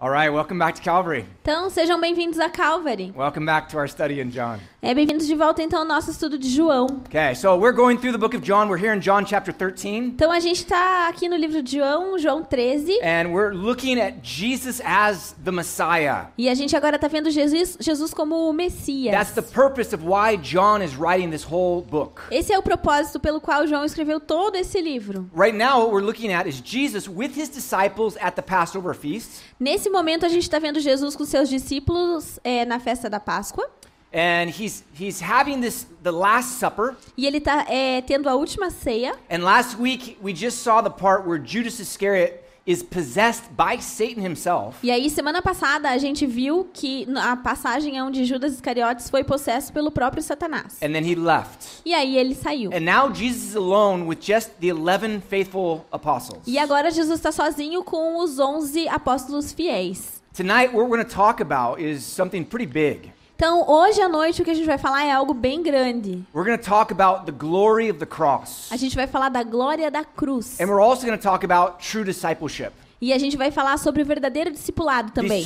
All right, welcome back to Calvary. Então, sejam bem-vindos a Calvary. Welcome back to our study in John. É bem-vindos de volta então ao nosso estudo de João. Okay, so we're going through the book of John. We're here in John chapter 13. Então a gente está aqui no livro de João, João 13. And we're looking at Jesus as the Messiah. E a gente agora está vendo Jesus, Jesus como o Messias. That's the purpose of why John is writing this whole book. Esse é o propósito pelo qual João escreveu todo esse livro. Right now what we're looking at is Jesus with his disciples at the Passover feast. Nesse nesse momento a gente está vendo Jesus com seus discípulos é, na festa da Páscoa. And he's he's having this the last supper. E ele está é, tendo a última ceia. And last week we just saw the part where Judas Iscariot is possessed by Satan himself. E aí semana passada a gente viu que a passagem é onde Judas Iscariotes foi possesso pelo próprio Satanás. And then he left. E aí ele saiu. And now Jesus is alone with just the 11 faithful apostles. E agora Jesus está sozinho com os 11 apóstolos fiéis. Tonight what we're going to talk about is something pretty big. Então, hoje à noite o que a gente vai falar é algo bem grande. We're going to talk about the glory of the cross. A gente vai falar da glória da cruz. And we're also going to talk about true discipleship. E a gente vai falar sobre o verdadeiro discipulado também.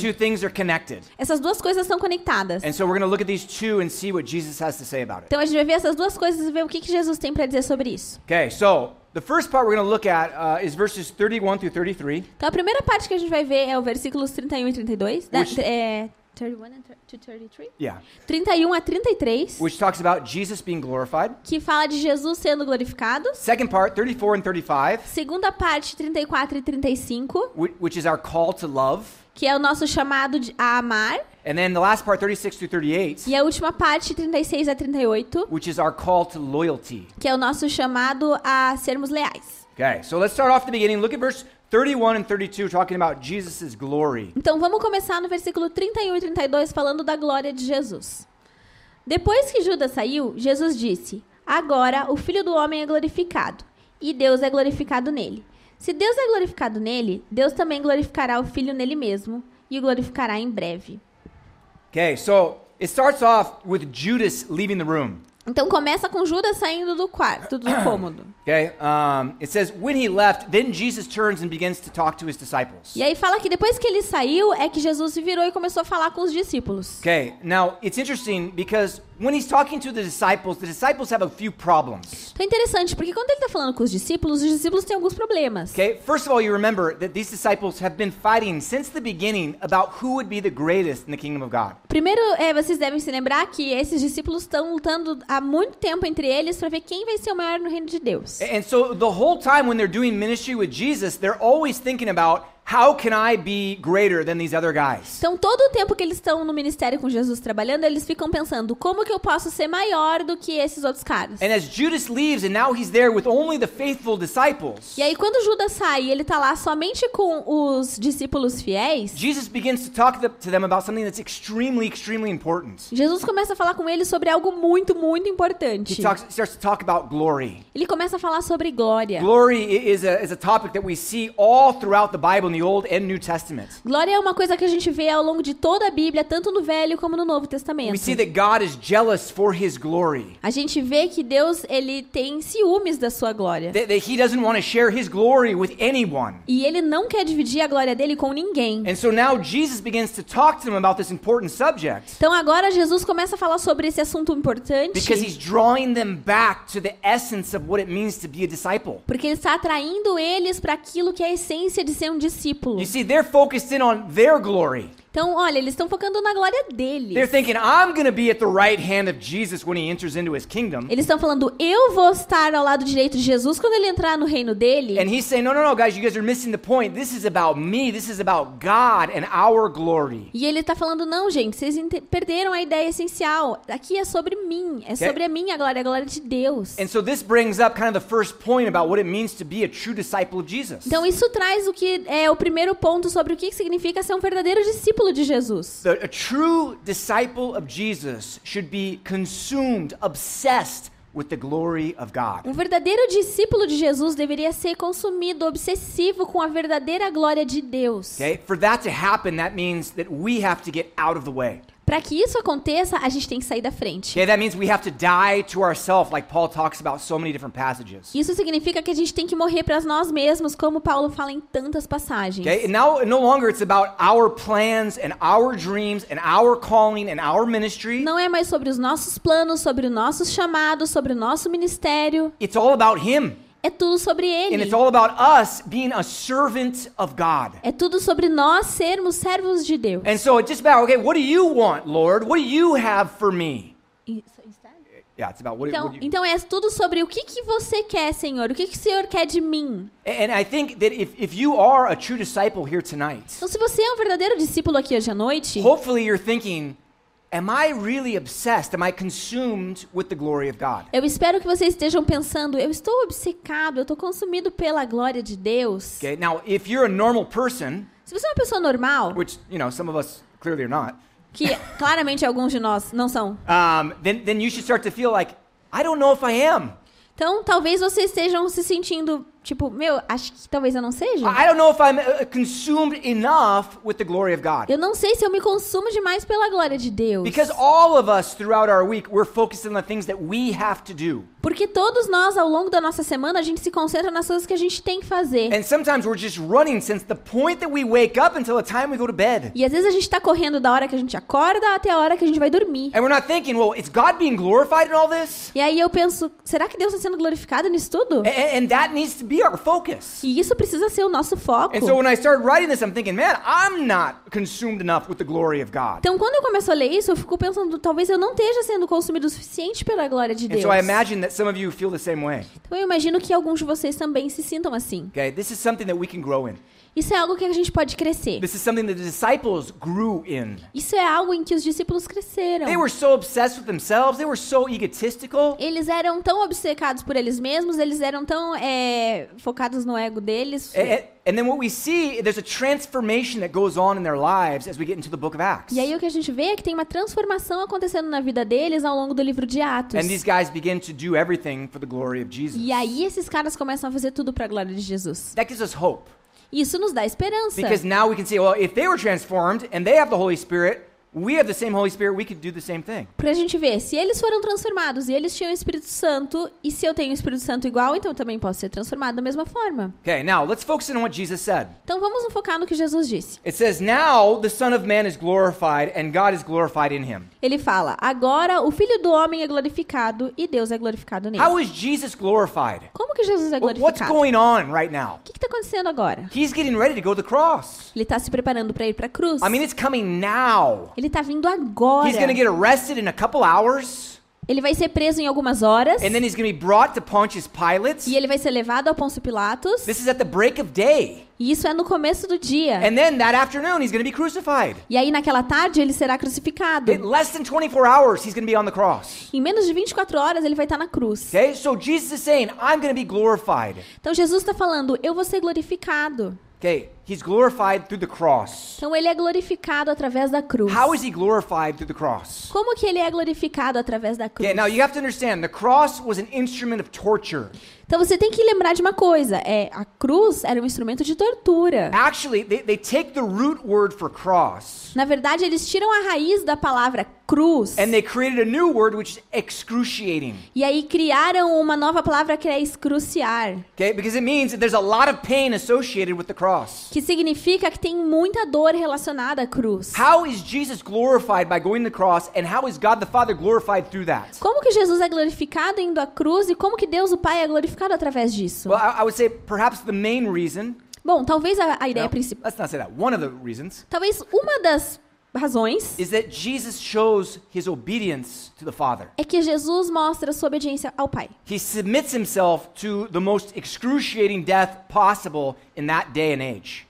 Essas duas coisas são conectadas. So então a gente vai ver essas duas coisas e ver o que, que Jesus tem para dizer sobre isso. Okay, so the first part we're going to look at uh, is verses 31 through 33. Então a primeira parte que a gente vai ver é o versículos 31 e 32, né, which, da, é, 31 a 33. Which talks about Jesus being glorified. Que fala de Jesus sendo glorificado. Second part, 34 and 35. Segunda parte, 34 e 35. which is our call to love. Que é o nosso chamado de, a amar. And then the last part, 36 to 38. E a última parte, 36 a 38. Which is our call to loyalty. Que é o nosso chamado a sermos leais. Okay, so let's start off the beginning. Look at verse 31 and 32 talking about Jesus's glory. Então vamos começar no versículo 31 e 32 falando da glória de Jesus. Depois que Judas saiu, Jesus disse: Agora o Filho do homem é glorificado, e Deus é glorificado nele. Se Deus é glorificado nele, Deus também glorificará o Filho nele mesmo e o glorificará em breve. Okay, so it starts off with Judas leaving the room. Então começa com Judas saindo do quarto, do cômodo. Okay, um, it says when he left, then Jesus turns and begins to talk to his disciples. E aí fala que depois que ele saiu é que Jesus se virou e começou a falar com os discípulos. Okay, now it's interesting because então é interessante porque quando ele está falando com os discípulos, os discípulos têm alguns problemas. Okay, first of all, you remember that these disciples have been fighting since the beginning about who would be the greatest in the kingdom of God. Primeiro, é, vocês devem se lembrar que esses discípulos estão lutando há muito tempo entre eles para ver quem vai ser o maior no reino de Deus. And so the whole time when they're doing ministry with Jesus, they're always thinking about How can I be greater than these other guys? Então todo o tempo que eles estão no ministério com Jesus trabalhando, eles ficam pensando como que eu posso ser maior do que esses outros caras. And as Judas leaves and now he's there with only the faithful disciples. E aí quando Judas sai, ele tá lá somente com os discípulos fiéis. Jesus begins to talk to them about something that's extremely extremely important. Jesus começa a falar com eles sobre algo muito muito importante. He talks, starts to talk about glory. Ele começa a falar sobre glória. Glory is a is a topic that we see all throughout the Bible the Old and New Testament. Glória é uma coisa que a gente vê ao longo de toda a Bíblia, tanto no Velho como no Novo Testamento. We see that God is jealous for his glory. A gente vê que Deus ele tem ciúmes da sua glória. That, that he doesn't want to share his glory with anyone. E ele não quer dividir a glória dele com ninguém. And so now Jesus begins to talk to them about this important subject. Então agora Jesus começa a falar sobre esse assunto importante. Because he's drawing them back to the essence of what it means to be a disciple. Porque ele está atraindo eles para aquilo que é a essência de ser um discípulo. discípulo. You see, they're focused in on their glory. Então, olha, eles estão focando na glória dele. They're thinking I'm going to be at the right hand of Jesus when he enters into his kingdom. Eles estão falando eu vou estar ao lado direito de Jesus quando ele entrar no reino dele. And he's saying no no no guys, you guys are missing the point. This is about me. This is about God and our glory. E ele está falando não, gente, vocês perderam a ideia essencial. Aqui é sobre mim, é okay? sobre a minha glória, a glória de Deus. And so this brings up kind of the first point about what it means to be a true disciple of Jesus. Então isso traz o que é o primeiro ponto sobre o que significa ser um verdadeiro discípulo discípulo de Jesus. The, a true disciple of Jesus should be consumed, obsessed with the glory of God. Um verdadeiro discípulo de Jesus deveria ser consumido, obsessivo com a verdadeira glória de Deus. Okay? For that to happen, that means that we have to get out of the way. Para que isso aconteça, a gente tem que sair da frente. Yeah, that means we have to die to ourselves, like Paul talks about so many different passages. Isso significa que a gente tem que morrer para nós mesmos, como Paulo fala em tantas passagens. Okay? Now no longer it's about our plans and our dreams and our calling and our ministry. Não é mais sobre os nossos planos, sobre o nosso chamado, sobre o nosso ministério. It's all about him é tudo sobre ele. É tudo sobre nós sermos servos de Deus. And so it's just about okay, what do you want, Lord? What do you have for me? Yeah, it's about what, então, what you... então é tudo sobre o que que você quer, Senhor? O que que o Senhor quer de mim? Então se você é um verdadeiro discípulo aqui hoje à noite, hopefully you're thinking Am I really obsessed? Am I consumed with the glory of God? Eu espero que vocês estejam pensando, eu estou obcecado, eu estou consumido pela glória de Deus. Okay, now if you're a normal person, se você é uma pessoa normal, which, you know, some of us clearly are not, que claramente alguns de nós não são. Um, then then you should start to feel like I don't know if I am. Então, talvez vocês estejam se sentindo Tipo, meu, acho que talvez eu não seja. I don't know if I'm uh, consumed enough with the glory of God. Eu não sei se eu me consumo demais pela glória de Deus. Because all of us throughout our week, we're focused on the things that we have to do. Porque todos nós ao longo da nossa semana a gente se concentra nas coisas que a gente tem que fazer. And sometimes we're just running since the point that we wake up until the time we go to bed. E às vezes a gente tá correndo da hora que a gente acorda até a hora que a gente vai dormir. And we're not thinking, well, is God being glorified in all this? E aí eu penso, será que Deus está sendo glorificado nisso tudo? And, and that needs to be be our focus. E isso precisa ser o nosso foco. And so when I started writing this, I'm thinking, man, I'm not consumed enough with the glory of God. Então quando eu começo a ler isso, eu fico pensando, talvez eu não esteja sendo consumido o suficiente pela glória de Deus. And so I imagine that some of you feel the same way. Então eu imagino que alguns de vocês também se sintam assim. Okay, this is something that we can grow in. Isso é algo que a gente pode crescer. This is something the disciples grew in. Isso é algo em que os discípulos cresceram. They were so obsessed with themselves, they were so egotistical. Eles eram tão obcecados por eles mesmos, eles eram tão é, focados no ego deles. É, é... And then what we see, there's a transformation that goes on in their lives as we get into the book of Acts. E aí o que a gente vê é que tem uma transformação acontecendo na vida deles ao longo do livro de Atos. And these guys begin to do everything for the glory of Jesus. E aí esses caras começam a fazer tudo para a glória de Jesus. That gives us hope. Isso nos dá esperança. Because now we can see, well, if they were transformed and they have the Holy Spirit, para a gente ver, se eles foram transformados e eles tinham o Espírito Santo, e se eu tenho o Espírito Santo igual, então eu também posso ser transformado da mesma forma. Okay, now let's focus on what Jesus said. Então vamos focar no que Jesus disse. It says, "Now the Son of Man is glorified and God is glorified in him." Ele fala: "Agora o Filho do homem é glorificado e Deus é glorificado nele." How is Jesus glorified? Como que Jesus é glorificado? What's going on right now? O que está acontecendo agora? He's getting ready to go to the cross. Ele está se preparando para ir para a cruz. I mean, it's coming now. Ele tá vindo agora. He's get arrested in a couple hours. Ele vai ser preso em algumas horas. And then he's be brought to Pontius Pilate. E ele vai ser levado a Pôncio Pilatos. This is at the break of day. E isso é no começo do dia. And then that afternoon he's be crucified. E aí naquela tarde ele será crucificado. In less than 24 hours he's be on the cross. Em menos de 24 horas ele vai estar tá na cruz. Okay? So Jesus is saying, I'm be glorified. Então Jesus está falando, eu vou ser glorificado. Okay? He's glorified through the cross. Então ele é glorificado através da cruz. How is he glorified through the cross? Como que ele é glorificado através da cruz? Yeah, now you have to understand, the cross was an instrument of torture. Então você tem que lembrar de uma coisa, é a cruz era um instrumento de tortura. Actually, they, they take the root word for cross. Na verdade, eles tiram a raiz da palavra cruz. And they created a new word which is excruciating. E aí criaram uma nova palavra que é excruciar. Okay, because it means that there's a lot of pain associated with the cross que significa que tem muita dor relacionada à cruz. How is Jesus glorified by going to the cross and how is God the Father glorified through that? Como que Jesus é glorificado indo à cruz e como que Deus o Pai é glorificado através disso? Well, I, I would say perhaps the main reason Bom, talvez a, a ideia principal. Let's not say that. One of the reasons. Talvez uma das razões is that Jesus shows his obedience to the Father. É que Jesus mostra sua obediência ao Pai. He submits himself to the most excruciating death possible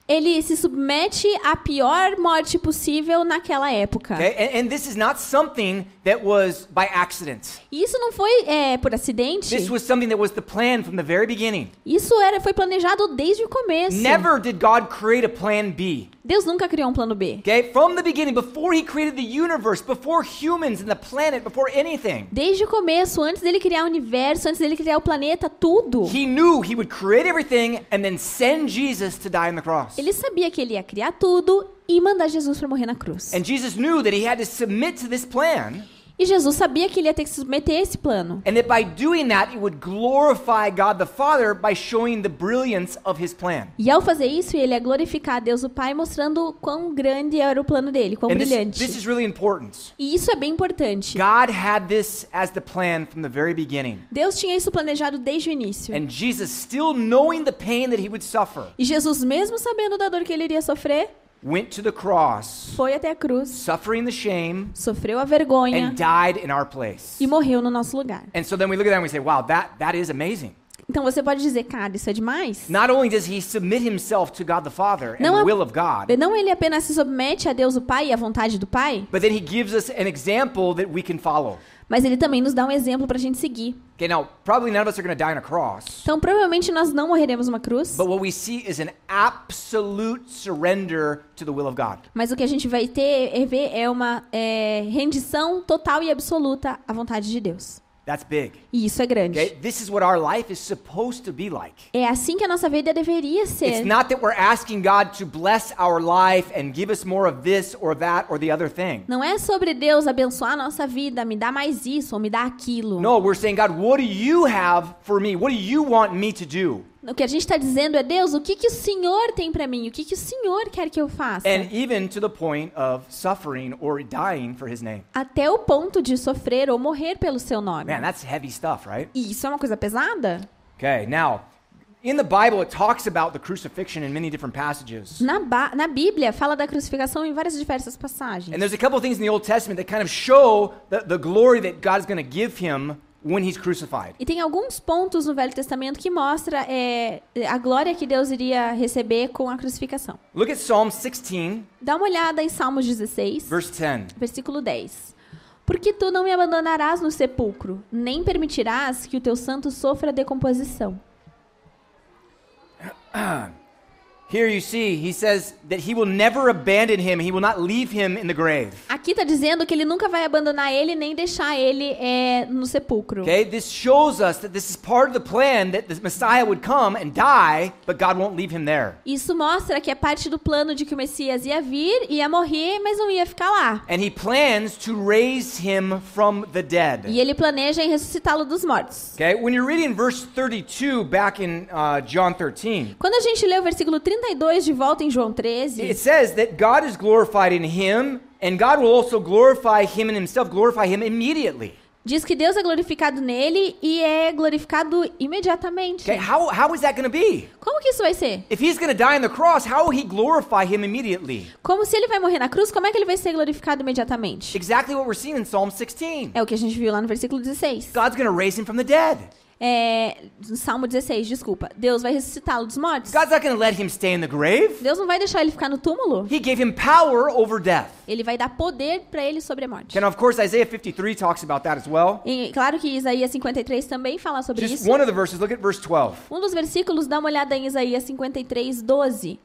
ele se submete à pior morte possível naquela época. Okay? And, and this is not something that was by accident. Isso não foi é, por acidente. This was something that was the plan from the very beginning. Isso era foi planejado desde o começo. Never did God create a plan B. Deus nunca criou um plano B. Okay? From the beginning, before he created the universe, before humans and the planet, before anything. Desde o começo, antes dele criar o universo, antes dele criar o planeta, tudo. He knew he would create everything and then send Jesus to die on the cross. Ele sabia que ele ia criar tudo e mandar Jesus para morrer na cruz. And Jesus knew that he had to submit to this plan. E Jesus sabia que ele ia ter que se submeter a esse plano. And that by doing that, would glorify God the Father by showing the brilliance of his plan. E ao fazer isso, ele ia glorificar Deus o Pai mostrando quão grande era o plano dele, quão And brilhante. This, this is really important. E isso é bem importante. God had this as the plan from the very beginning. Deus tinha isso planejado desde o início. And Jesus still knowing the pain that he would suffer. E Jesus mesmo sabendo da dor que ele iria sofrer, went to the cross, foi até a cruz, suffering the shame, sofreu a vergonha, and died in our place. e morreu no nosso lugar. And so then we look at that and we say, wow, that that is amazing. Então você pode dizer, cara, isso é demais. não, a... É God, não ele apenas se submete a Deus o Pai e à vontade do Pai mas ele também nos dá um exemplo para a gente seguir. Okay, now probably none of us are die on a cross. Então provavelmente nós não morreremos numa cruz. But what we see is an absolute surrender to the will of God. Mas o que a gente vai ter é ver é uma é, rendição total e absoluta à vontade de Deus. That's big. E isso é grande. Okay? This is what our life is supposed to be like. É assim que a nossa vida deveria ser. It's not that we're asking God to bless our life and give us more of this or that or the other thing. Não é sobre Deus abençoar a nossa vida, me dar mais isso ou me dar aquilo. No, we're saying God, what do you have for me? What do you want me to do? O que a gente está dizendo é Deus, o que que o Senhor tem para mim? O que que o Senhor quer que eu faça? And even to the point of suffering or dying for his name. Até o ponto de sofrer ou morrer pelo seu nome. Man, that's heavy stuff, right? E isso é uma coisa pesada? Okay, now in in the the Bible it talks about crucifixion many different passages. Na, Bíblia fala da crucificação em várias diversas passagens. And there's a couple things in the Old Testament that kind of show the, the glory that God is going to give him when he's crucified. E tem alguns pontos no Velho Testamento que mostra é, a glória que Deus iria receber com a crucificação. Look at Psalm 16. Dá uma olhada em Salmos 16. Verse 10. Versículo 10. Porque tu não me abandonarás no sepulcro, nem permitirás que o teu santo sofra decomposição. Here you see, he says that he will never abandon him. He will not leave him in the grave. Aqui está dizendo que ele nunca vai abandonar ele nem deixar ele é, no sepulcro. Okay, this shows us that this is part of the plan that the Messiah would come and die, but God won't leave him there. Isso mostra que é parte do plano de que o Messias ia vir, e ia morrer, mas não ia ficar lá. And he plans to raise him from the dead. E ele planeja em ressuscitá-lo dos mortos. Okay, when you're reading verse 32 back in uh, John 13. Quando a gente lê o versículo 32 72 de volta em João 13. It says that God is glorified in him and God will also glorify him and himself glorify him immediately. Diz que Deus é glorificado nele e é glorificado imediatamente. Okay, how, how is that going to be? Como que isso vai ser? If he's going to die on the cross, how will he glorify him immediately? Como se ele vai morrer na cruz, como é que ele vai ser glorificado imediatamente? Exactly what we're seeing in Psalm 16. É o que a gente viu lá no versículo 16. God's going to raise him from the dead. É, Salmo 16, desculpa. Deus vai ressuscitá-lo dos mortos. God's not let him stay in the grave. Deus não vai deixar ele ficar no túmulo. He gave him power over death. Ele vai dar poder para ele sobre a morte. And of course Isaiah 53 talks about that as well. E claro que Isaías 53 também fala sobre Just isso. One of the verses, look at verse 12. Um dos versículos, dá uma olhada em Isaías 53, 12.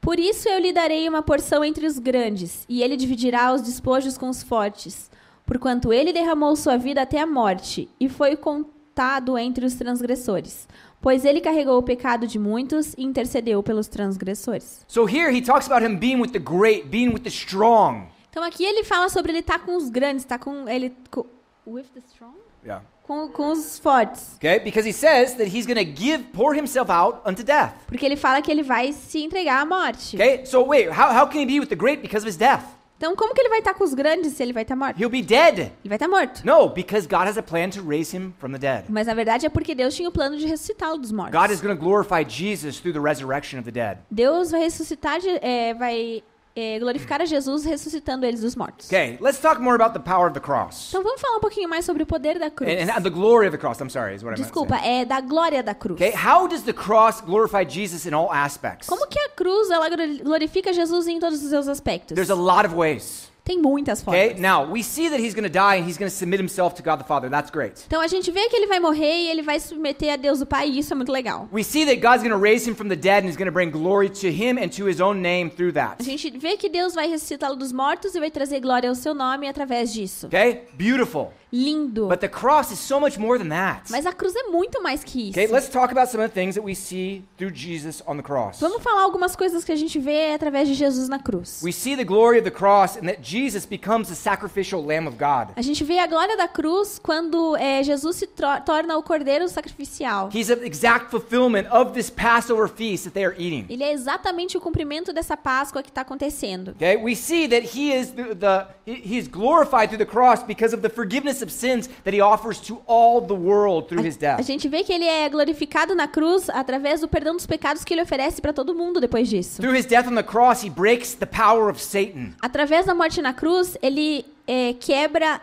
Por isso eu lhe darei uma porção entre os grandes, e ele dividirá os despojos com os fortes, porquanto ele derramou sua vida até a morte, e foi contado contado entre os transgressores, pois ele carregou o pecado de muitos e intercedeu pelos transgressores. So here he talks about him being with the great, being with the strong. Então aqui ele fala sobre ele estar tá com os grandes, tá com ele com, with the strong? Yeah. Com, com, os fortes. Okay, because he says that he's going to give pour himself out unto death. Porque ele fala que ele vai se entregar à morte. Okay? So wait, how how can he be with the great because of his death? Então, como que ele vai estar tá com os grandes se ele vai estar tá morto? He'll be dead. Ele vai estar tá morto. No, because God has a plan to raise him from the dead. Mas na verdade é porque Deus tinha o plano de ressuscitá-lo dos mortos. God is going to glorify Jesus through the resurrection of the dead. Deus vai ressuscitar, é, vai é, glorificar a Jesus ressuscitando eles dos mortos. Okay, let's talk more about the power of the cross. Então vamos falar um pouquinho mais sobre o poder da cruz. And, and the glory of the cross, I'm sorry, is what Desculpa, é da glória da cruz. Okay, how does the cross glorify Jesus in all aspects? Como que a cruz ela glorifica Jesus em todos os seus aspectos? There's a lot of ways. Tem muitas formas. Okay? Now, we see that he's going to die and he's going to submit himself to God the Father. That's great. Então a gente vê que ele vai morrer e ele vai submeter a Deus o Pai e isso é muito legal. We see that God's going to raise him from the dead and he's going to bring glory to him and to his own name through that. A gente vê que Deus vai ressuscitá-lo dos mortos e vai trazer glória ao seu nome através disso. Okay? Beautiful lindo. But the cross is so much more than that. Mas a cruz é muito mais que isso. Okay, let's talk about some of the things that we see through Jesus on the cross. Vamos falar algumas coisas que a gente vê através de Jesus na cruz. We see the glory of the cross and that Jesus becomes the sacrificial lamb of God. A gente vê a glória da cruz quando é, Jesus se torna o cordeiro sacrificial. He's the exact fulfillment of this Passover feast that they are eating. Ele é exatamente o cumprimento dessa Páscoa que está acontecendo. Okay, we see that he is the, the he is glorified through the cross because of the forgiveness forgiveness of sins that he offers to all the world through his death. A gente vê que ele é glorificado na cruz através do perdão dos pecados que ele oferece para todo mundo depois disso. Through his death on the cross, he breaks the power of Satan. Através da morte na cruz, ele é, quebra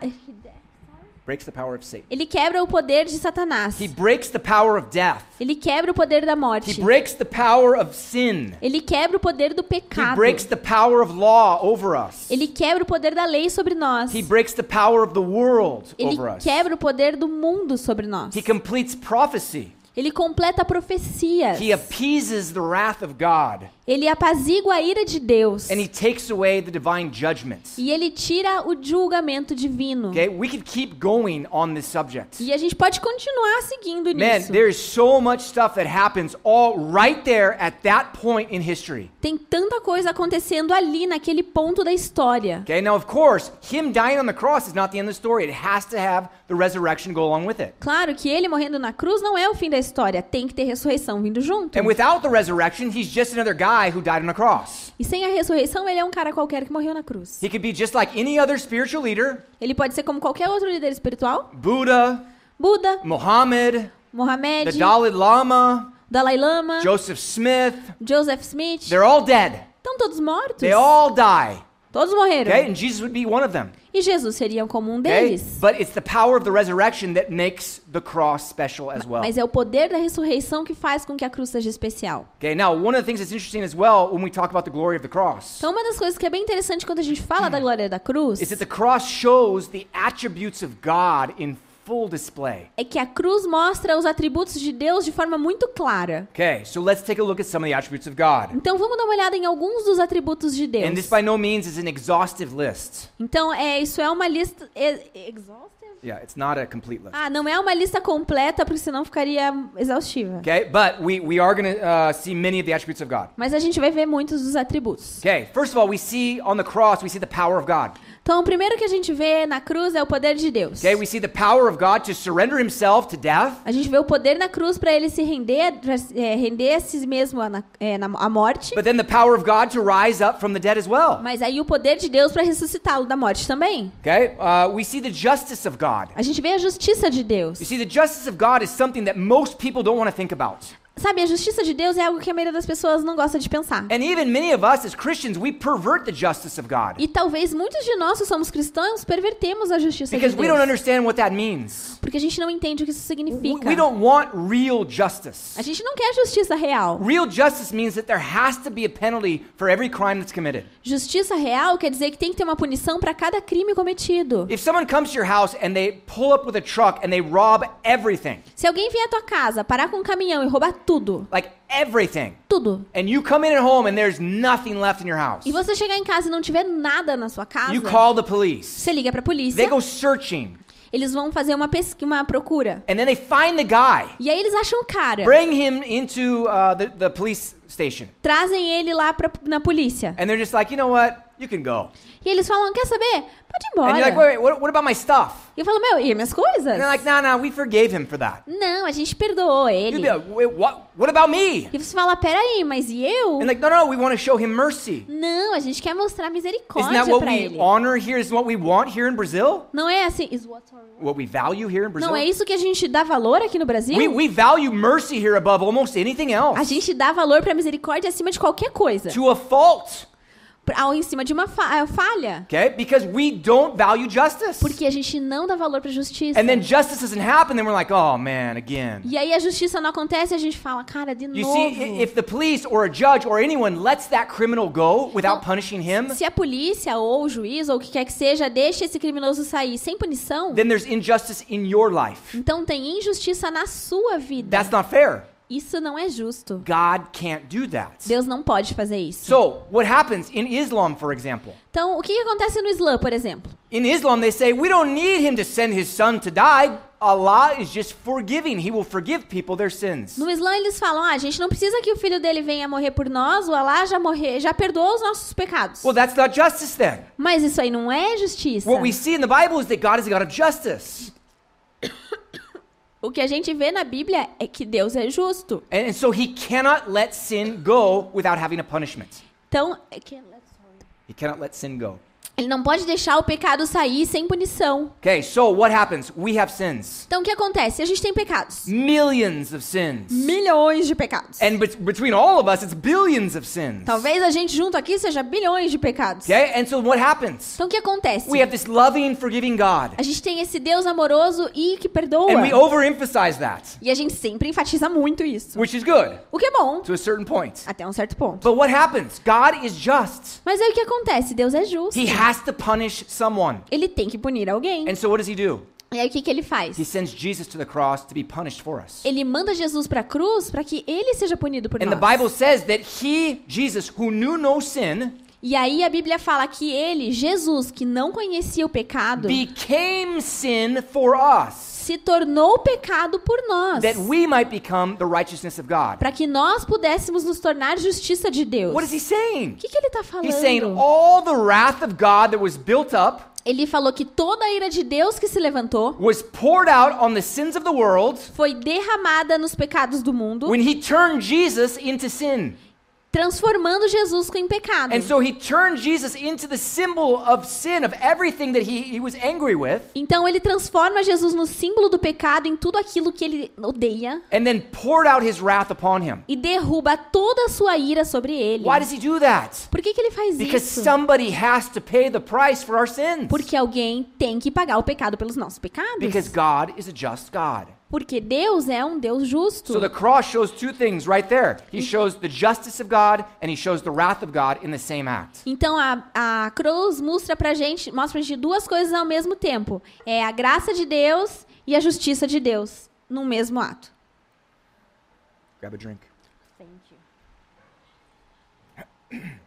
ele quebra o poder de Satanás. Ele quebra o poder da morte. Ele quebra o poder do pecado. Ele quebra o poder da lei sobre nós. Ele quebra o poder do mundo sobre nós. Ele completa profecias. Ele appeases a wrath de Deus. Ele apazigua a ira de Deus. And he takes away the divine judgment. E ele tira o julgamento divino. Okay? We could keep going on this subject. E a gente pode continuar seguindo Man, there is so much stuff that happens all right there at that point in history. Tem tanta coisa acontecendo ali naquele ponto da história. Okay? Now of course, him dying on the cross is not the end of the story. It has to have the resurrection go along with it. Claro que ele morrendo na cruz não é o fim da história, tem que ter ressurreição vindo junto. And without the resurrection, he's just another guy guy who died on a cross. E sem a ressurreição, ele é um cara qualquer que morreu na cruz. He could be just like any other spiritual leader. Ele pode ser como qualquer outro líder espiritual. Buddha. Buda. Muhammad. Mohammed. The Dalai Lama. Dalai Lama. Joseph Smith. Joseph Smith. They're all dead. Estão todos mortos. They all die. Todos morreram. Okay? And Jesus would be one of them. E Jesus seria como um deles. Mas é o poder da ressurreição que faz com que a cruz seja especial. Okay, now one of the things that's interesting as well when we talk about the glory of the cross. Então uma das coisas que é bem interessante quando a gente fala da glória da cruz. Is that the cross shows the attributes of God in full display. É que a cruz mostra os atributos de Deus de forma muito clara. Okay, so let's take a look at some of the attributes of God. Então vamos dar uma olhada em alguns dos atributos de Deus. And this by no means is an exhaustive list. Então é isso é uma lista exaustiva? É, exhaustive. Yeah, it's not a complete list. Ah, não é uma lista completa porque senão ficaria exaustiva. Okay, but we we are going to uh, see many of the attributes of God. Mas a gente vai ver muitos dos atributos. Okay, first of all, we see on the cross we see the power of God. Então, o primeiro que a gente vê na cruz é o poder de Deus. Okay, we see the power of God to surrender himself to death. A gente vê o poder na cruz para ele se render, é, render a si mesmo eh, à é, morte. But then the power of God to rise up from the dead as well. Mas aí o poder de Deus para ressuscitá-lo da morte também. Okay? Uh, we see the justice of God. A gente vê a justiça de Deus. You see the justice of God is something that most people don't want to think about. Sabe, a justiça de Deus é algo que a maioria das pessoas não gosta de pensar. And even many of us as Christians, we pervert the justice of God. E talvez muitos de nós somos cristãos pervertemos a justiça Because de Deus. we don't understand what that means. Porque a gente não entende o que isso significa. We don't want real justice. A gente não quer justiça real. Real justice means that there has to be a penalty for every crime that's committed. Justiça real quer dizer que tem que ter uma punição para cada crime cometido. If someone comes to your house and they pull up with a truck and they rob everything. Se alguém vier à tua casa, parar com um caminhão e roubar tudo. Like everything. Tudo. And you come in at home and there's nothing left in your house. E você chegar em casa e não tiver nada na sua casa. You call the police. Você liga para a polícia. They go searching. Eles vão fazer uma pesquisa, uma procura. And then they find the guy. E aí eles acham o cara. Bring him into uh, the, the police station. Trazem ele lá pra, na polícia. And they're just like, you know what? You can go. E eles falam, quer saber? Pode ir embora. And you're like, wait, wait, what, about my stuff? E eu falo, meu, e minhas coisas? And they're like, no, no, we forgave him for that. Não, a gente perdoou ele. You'd be like, wait, what, what about me? E você fala, aí, mas e eu? And like, no, no, we want to show him mercy. Não, a gente quer mostrar misericórdia para ele. Isn't that what we ele. honor here? Is what we want here in Brazil? Não é assim, is what, what we value here in Brazil? Não é isso que a gente dá valor aqui no Brasil? We, we value mercy here above almost anything else. A gente dá valor pra misericórdia acima de qualquer coisa. To a fault ao em cima de uma fa falha. Okay? Because we don't value justice. Porque a gente não dá valor para justiça. And then justice doesn't happen, then we're like, oh man, again. E aí a justiça não acontece, a gente fala, cara, de you novo. See, if the police or a judge or anyone lets that criminal go without então, punishing him. Se a polícia ou o juiz ou o que quer que seja deixa esse criminoso sair sem punição. Then there's injustice in your life. Então tem injustiça na sua vida. That's not fair. Isso não é justo. God can't do that. Deus não pode fazer isso. So, what happens in Islam, for example? Então, o que, acontece no Islã, por exemplo? In Islam, they say we don't need him to send his son to die. Allah is just forgiving. He will forgive people their sins. No Islã eles falam: ah, a gente não precisa que o filho dele venha morrer por nós, o Allah já morreu, já perdoou os nossos pecados. Well, that's not justice then. Mas isso aí não é justiça. What we see in the Bible is that God is a God of justice. O que a gente vê na Bíblia é que Deus é justo. And so he cannot let sin go without having a punishment. Então, é he cannot let sin go. Ele não pode deixar o pecado sair sem punição. Okay, so what happens? We have sins. Então o que acontece? A gente tem pecados. Millions of sins. Milhões de pecados. And be between all of us it's billions of sins. Talvez a gente junto aqui seja bilhões de pecados. Okay? And so what happens? Então o que acontece? We have this loving forgiving God. A gente tem esse Deus amoroso e que perdoa. And we overemphasize that. E a gente sempre enfatiza muito isso. Which is good. O que é bom. To a certain point. Até um certo ponto. But what happens? God is just. Mas aí o que acontece? Deus é justo. He has to punish someone. Ele tem que punir alguém. And so what does he do? E aí o que, que ele faz? He sends Jesus to the cross to be punished for us. Ele manda Jesus para a cruz para que ele seja punido por And nós. the Bible says that he, Jesus, who knew no sin, e aí a Bíblia fala que ele, Jesus, que não conhecia o pecado, became sin for us se tornou pecado por nós. That we might become the righteousness of God. Para que nós pudéssemos nos tornar justiça de Deus. What is he saying? O que, que ele está falando? He's saying all the wrath of God that was built up ele falou que toda a ira de Deus que se levantou foi derramada nos pecados do mundo Jesus transformando Jesus em pecado. So sin, he, he então ele transforma Jesus no símbolo do pecado em tudo aquilo que ele odeia. E derruba toda a sua ira sobre ele. Por que, que ele faz Because isso? Porque alguém tem que pagar o pecado pelos nossos pecados. Because God is a just God. Porque Deus é um Deus justo. So the cross shows two things right there. He shows the justice of God and he shows the wrath of God in the same act. Então a, a cruz mostra pra gente, mostra pra gente duas coisas ao mesmo tempo. É a graça de Deus e a justiça de Deus no mesmo ato. Grab a drink. Thank you.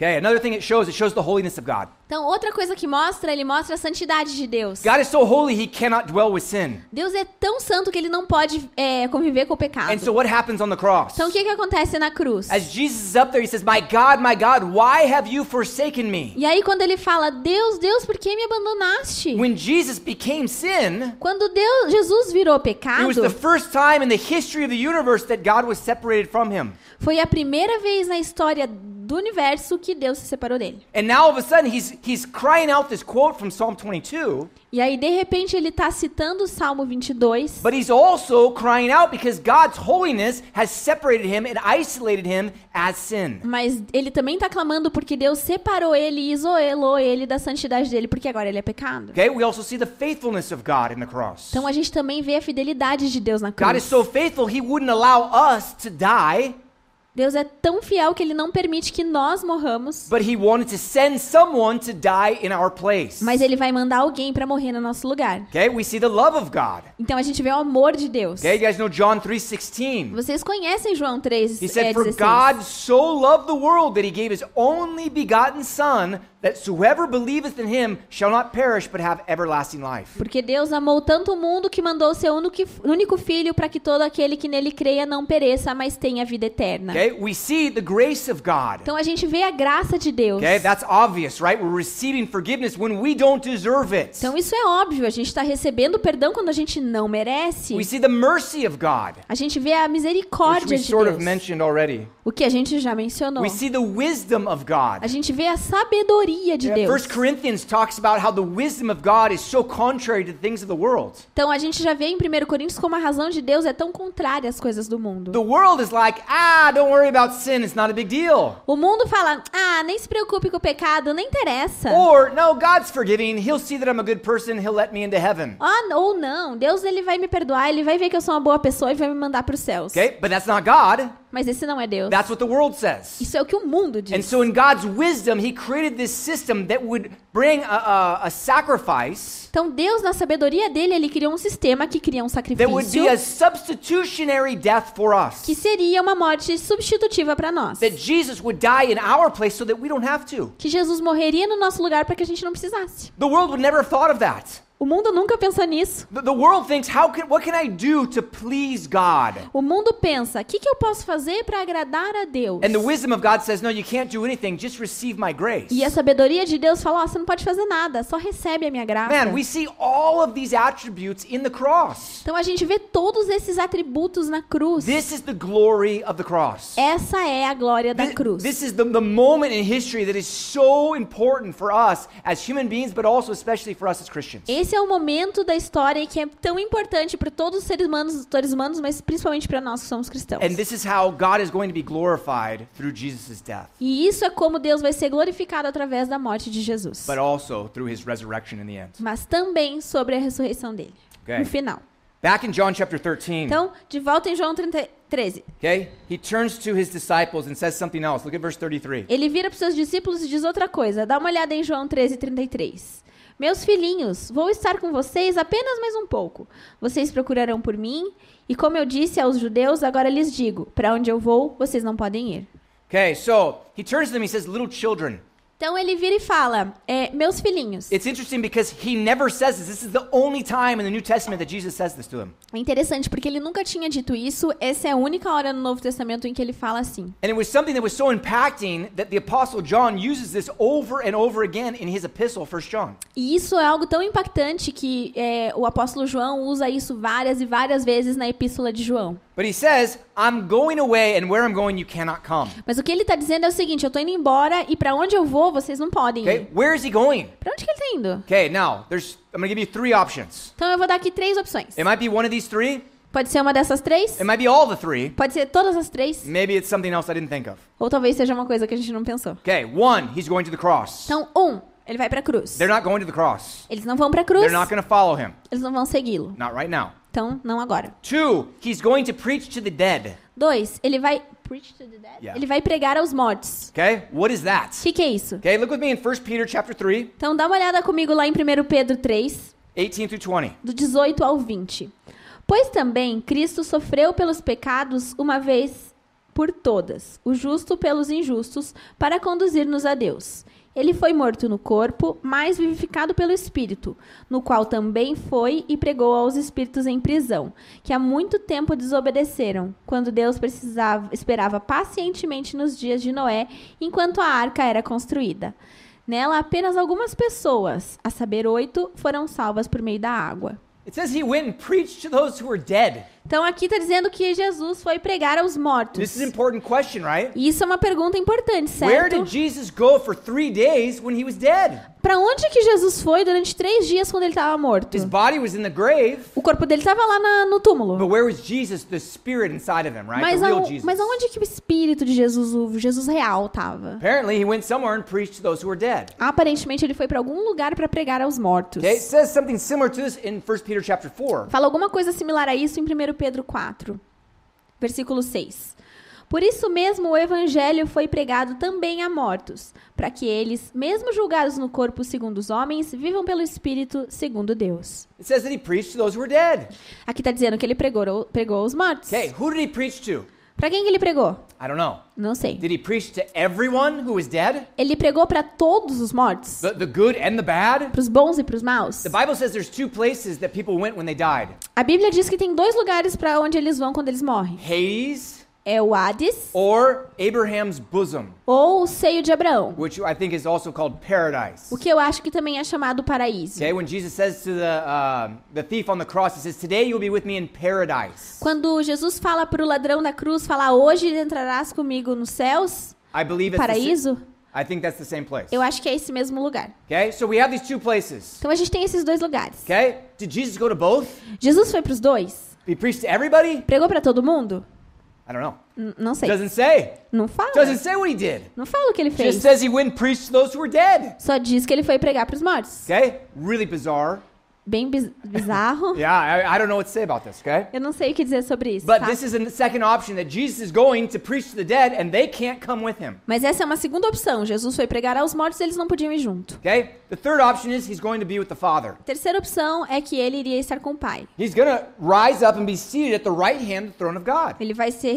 Okay, another thing it shows, it shows the holiness of God. Então, outra coisa que mostra, ele mostra a santidade de Deus. God is so holy, he cannot dwell with sin. Deus é tão santo que ele não pode é, conviver com o pecado. And so what happens on the cross? Então, o que que acontece na cruz? As Jesus is up there, he says, "My God, my God, why have you forsaken me?" E aí quando ele fala, "Deus, Deus, por que me abandonaste?" When Jesus became sin, quando Deus, Jesus virou pecado, it was the first time in the history of the universe that God was separated from him. Foi a primeira vez na história do universo que Deus se separou dele. And now all of a sudden he's he's crying out this quote from Psalm 22. E aí de repente ele está citando o Salmo 22. But he's also crying out because God's holiness has separated him and isolated him as sin. Mas ele também está clamando porque Deus separou ele e isolou ele da santidade dele porque agora ele é pecado. Okay, we also see the faithfulness of God in the cross. Então a gente também vê a fidelidade de Deus na cruz. God is so faithful he wouldn't allow us to die. Deus é tão fiel que ele não permite que nós morramos. Mas ele vai mandar alguém para morrer no nosso lugar. Okay? We see the love of God. Então a gente vê o amor de Deus. Okay? You guys know John 3:16. Vocês conhecem João 3:16? He said, é, "For God so loved the world that he gave his only begotten son that whoever believeth in him shall not perish but have everlasting life. Porque Deus amou tanto o mundo que mandou seu único filho para que todo aquele que nele creia não pereça, mas tenha vida eterna. Okay? We see the grace of God. Então a gente vê a graça de Deus. Okay? That's obvious, right? We're receiving forgiveness when we don't deserve it. Então isso é óbvio, a gente está recebendo perdão quando a gente não merece. We see the mercy of God. A gente vê a misericórdia de sort Deus. Of mentioned already. O que a gente já mencionou. We see the wisdom of God. A gente vê a sabedoria sabedoria de Deus. 1 Corinthians talks about how the wisdom of God is so contrary to the things of the world. Então a gente já vê em 1 Coríntios como a razão de Deus é tão contrária às coisas do mundo. The world is like, ah, don't worry about sin, it's not a big deal. O mundo fala, ah, nem se preocupe com o pecado, não interessa. Or, no, God's forgiving, he'll see that I'm a good person, he'll let me into heaven. Ah, ou não, Deus ele vai me perdoar, ele vai ver que eu sou uma boa pessoa e vai me mandar para os céus. Okay, but that's not God. Mas esse não é Deus. That's what the world says. Isso é o que o mundo diz. And so in God's wisdom, he created this system that would bring a, a, a sacrifice. Então Deus na sabedoria dele, ele criou um sistema que cria um sacrifício. That would be a substitutionary death for us. Que seria uma morte substitutiva para nós. That Jesus would die in our place so that we don't have to. Que Jesus morreria no nosso lugar para que a gente não precisasse. The world would never thought of that. O mundo nunca pensa nisso. The world thinks how can what can I do to please God? O mundo pensa, o que, que eu posso fazer para agradar a Deus? And the wisdom of God says, no, you can't do anything, just receive my grace. E a sabedoria de Deus fala, oh, você não pode fazer nada, só recebe a minha graça. Man, we see all of these attributes in the cross. Então a gente vê todos esses atributos na cruz. This is the glory of the cross. Essa é a glória da cruz. This is the, the moment in history that is so important for us as human beings, but also especially for us as Christians. Esse esse é o momento da história que é tão importante para todos os seres humanos, os seres humanos, mas principalmente para nós que somos cristãos. And this is how God is going to be glorified through death. E isso é como Deus vai ser glorificado através da morte de Jesus. But also through his resurrection in the end. Mas também sobre a ressurreição dele. Okay. No final. Back in John chapter 13. Então, de volta em João 30, 13. Okay? He turns to his disciples and says something else. Look at verse 33. Ele vira para os seus discípulos e diz outra coisa. Dá uma olhada em João 13:33. Meus filhinhos, vou estar com vocês apenas mais um pouco. Vocês procurarão por mim, e como eu disse aos judeus, agora lhes digo: para onde eu vou, vocês não podem ir. Okay, so he turns to them, he says, Little children. Então ele vira e fala, é, meus filhinhos. It's interesting because he never says this. This is the only time in the New Testament that Jesus says this to him. É interessante porque ele nunca tinha dito isso. Essa é a única hora no Novo Testamento em que ele fala assim. And it was something that was so impacting that the apostle John uses this over and over again in his epistle, 1 John. E isso é algo tão impactante que é, o apóstolo João usa isso várias e várias vezes na epístola de João. But he says, I'm going away and where I'm going you cannot come. Mas o que ele está dizendo é o seguinte, eu estou indo embora e para onde eu vou ou vocês não podem. Okay, where is he going? Para onde que ele tá indo? Okay, now there's I'm going to give you three options. Então eu vou dar aqui três opções. It might be one of these three. Pode ser uma dessas três. It might be all the three. Pode ser todas as três. Maybe it's something else I didn't think of. Ou talvez seja uma coisa que a gente não pensou. Okay, one, he's going to the cross. Então um, ele vai para a cruz. They're not going to the cross. Eles não vão para a cruz. They're not going to follow him. Eles não vão segui-lo. Not right now. Então, não agora. Two, he's going to preach to the dead. Dois, ele vai preach to the dead. Yeah. Ele vai pregar aos mortos. Okay? What is that? Que que é isso? Okay, look with me in 1 Peter chapter 3. Então, dá uma olhada comigo lá em 1 Pedro 3. 18 20. Do 18 ao 20. Pois também Cristo sofreu pelos pecados uma vez por todas, o justo pelos injustos, para conduzir-nos a Deus ele foi morto no corpo, mas vivificado pelo Espírito, no qual também foi e pregou aos espíritos em prisão, que há muito tempo desobedeceram, quando Deus precisava, esperava pacientemente nos dias de Noé, enquanto a arca era construída. Nela, apenas algumas pessoas, a saber, oito, foram salvas por meio da água. It says he went and preached to those who were dead. Então aqui está dizendo que Jesus foi pregar aos mortos. This is important question, right? Isso é uma pergunta importante, certo? Where did Jesus go for three days when he was dead? Para onde que Jesus foi durante três dias quando ele estava morto? His body was in the grave. O corpo dele estava lá na, no túmulo. But where was Jesus, the spirit inside of him, right? Mas, the real Jesus. mas aonde que o espírito de Jesus, o Jesus real, estava? Apparently he went somewhere and preached to those who were dead. Aparentemente ele foi para algum lugar para pregar aos mortos. Okay? It says something similar to this in 1 Peter chapter 4. Fala alguma coisa similar a isso em 1 Pedro 4, versículo 6. Por isso mesmo o evangelho foi pregado também a mortos, para que eles, mesmo julgados no corpo segundo os homens, vivam pelo espírito segundo Deus. It says that he preached to those who were dead. Aqui está dizendo que ele pregou, pregou aos mortos. Okay, who did he preach to? Para quem que ele pregou? I don't know. Não sei. Did he preach to everyone who was dead? Ele pregou para todos os mortos. The, the good and the bad? os bons e pros os maus. The Bible says there's two places that people went when they died. A Bíblia diz que tem dois lugares para onde eles vão quando eles morrem. Hades é o Hades. Or Abraham's bosom. Ou o seio de Abraão. Which I think is also called paradise. O que eu acho que também é chamado paraíso. Okay, when Jesus says to the uh, the thief on the cross, he says, "Today you'll be with me in paradise." Quando Jesus fala para o ladrão na cruz, fala: "Hoje entrarás comigo nos céus." I believe paraíso. I think that's the same place. Eu acho que é esse mesmo lugar. Okay? So we have these two places. Então a gente tem esses dois lugares. Okay? Did Jesus go to both? Jesus foi para os dois? He preached to everybody? Pregou para todo mundo? I don't know. não sei. Doesn't say. Não fala. Doesn't say what he did. Não fala o que ele fez. Just says he went and preached to those who were dead. Só diz que ele foi pregar para os mortos. Okay? Really bizarre bem bizarro. yeah, I, I, don't know what to say about this, okay? Eu não sei o que dizer sobre isso. But tá? this is a second option that Jesus is going to preach to the dead and they can't come with him. Mas essa é uma segunda opção. Jesus foi pregar aos mortos, eles não podiam ir junto. Okay? The third option is he's going to be with the Father. Terceira opção é que ele iria estar com o Pai. He's going to rise up and be seated at the right hand of the throne of God. Ele vai ser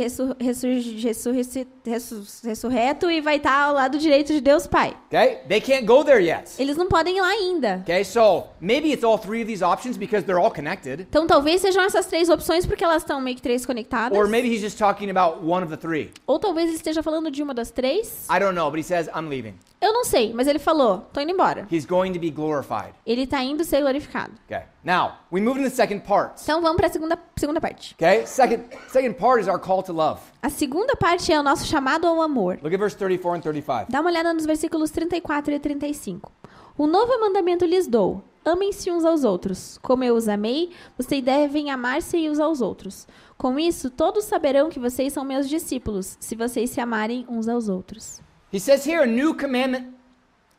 ressurreto e vai estar ao lado direito de Deus Pai. Okay? They can't go there yet. Eles não podem ir lá ainda. Okay? So, maybe it's all three of these options because they're all connected. Então talvez sejam essas três opções porque elas estão meio que três conectadas. Or maybe he's just talking about one of the three. Ou talvez ele esteja falando de uma das três. I don't know, but he says I'm leaving. Eu não sei, mas ele falou, tô indo embora. He's going to be glorified. Ele está indo ser glorificado. Okay. Now, we move to the second part. Então vamos para a segunda segunda parte. Okay? Second second part is our call to love. A segunda parte é o nosso chamado ao amor. Look at verse 34 and 35. Dá uma olhada nos versículos 34 e 35. O novo mandamento lhes dou: Amem-se uns aos outros. Como eu os amei, vocês devem amar-se uns aos outros. Com isso, todos saberão que vocês são meus discípulos, se vocês se amarem uns aos outros. He says here a new commandment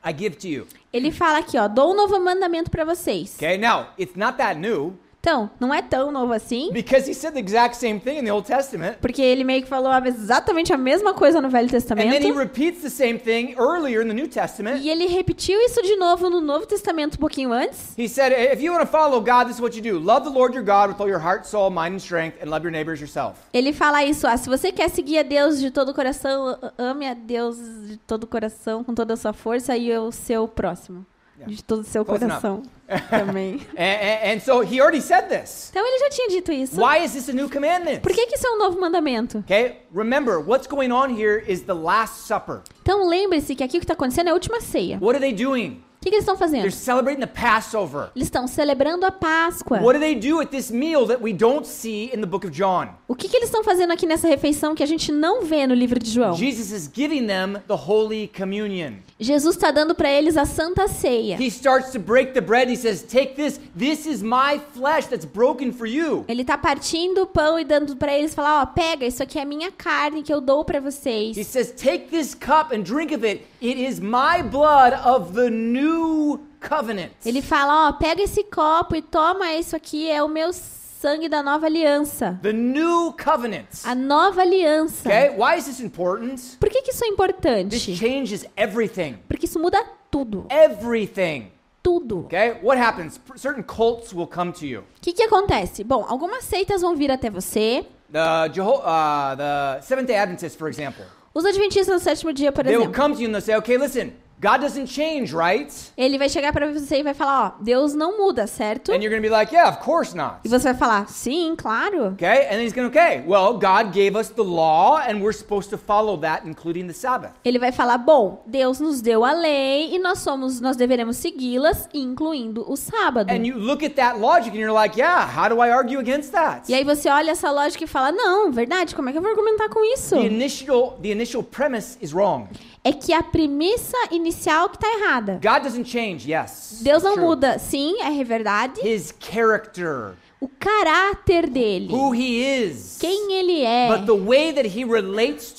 I give to you. Ele fala aqui, ó, dou um novo mandamento para vocês. Okay, now, it's not that new. Então, não é tão novo assim. Because he said the exact same thing in the Old Testament. Porque ele meio que falou exatamente a mesma coisa no Velho Testamento. And then he repeats the same thing earlier in the New Testament. E ele repetiu isso de novo no Novo Testamento um pouquinho antes. He said, if you want to follow God, this is what you do. Love the Lord your God with all your heart, soul, mind and strength and love your neighbors yourself. Ele fala isso, ah, se você quer seguir a Deus de todo o coração, ame a Deus de todo o coração, com toda a sua força e o seu próximo de todo o seu Close coração também. and, and, so he already said this. Então ele já tinha dito isso. Why is this a new commandment? Por que, que isso é um novo mandamento? Okay, remember what's going on here is the last supper. Então lembre-se que aqui o que está acontecendo é a última ceia. What are they doing? que, que eles estão fazendo? They're celebrating the Passover. Eles estão celebrando a Páscoa. What do they do at this meal that we don't see in the book of John? O que, que eles estão fazendo aqui nessa refeição que a gente não vê no livro de João? Jesus is giving them the holy communion. Jesus está dando para eles a Santa Ceia. He starts to break the bread. He says, "Take this. This is my flesh that's broken for you." Ele está partindo o pão e dando para eles falar, ó, oh, pega, isso aqui é minha carne que eu dou para vocês. He says, "Take this cup and drink of it." It is my blood of the new covenant. Ele fala, ó, pega esse copo e toma isso aqui, é o meu sangue da nova aliança. The new covenant. A nova aliança. Okay? Why is this important? Por que, que isso é importante? This changes everything. Porque isso muda tudo. Everything. Tudo. Okay? What happens? Certain cults will come to you. O que, que acontece? Bom, algumas seitas vão vir até você. The, Jeho uh, the Seventh Day Adventists, for example. Os adventistas no sétimo dia, por exemplo. They will come to you and they'll say, okay, listen. God doesn't change, right? Ele vai chegar para você e vai falar, ó, Deus não muda, certo? And you're be like, yeah, of course not. E você vai falar, sim, claro. Okay? And he's going, okay, well, God gave us the law and we're supposed to follow that including the Sabbath. Ele vai falar, bom, Deus nos deu a lei e nós somos nós deveremos segui-las incluindo o sábado. And you look at that logic and you're like, yeah, how do I argue against that? E aí você olha essa lógica e fala, não, verdade, como é que eu vou argumentar com isso? The initial the initial premise is wrong. É que a premissa inicial inicial que está errada. God doesn't change, yes. Deus não true. muda. Sim, é verdade. His character o caráter dele, Who he is. quem ele é. Beings,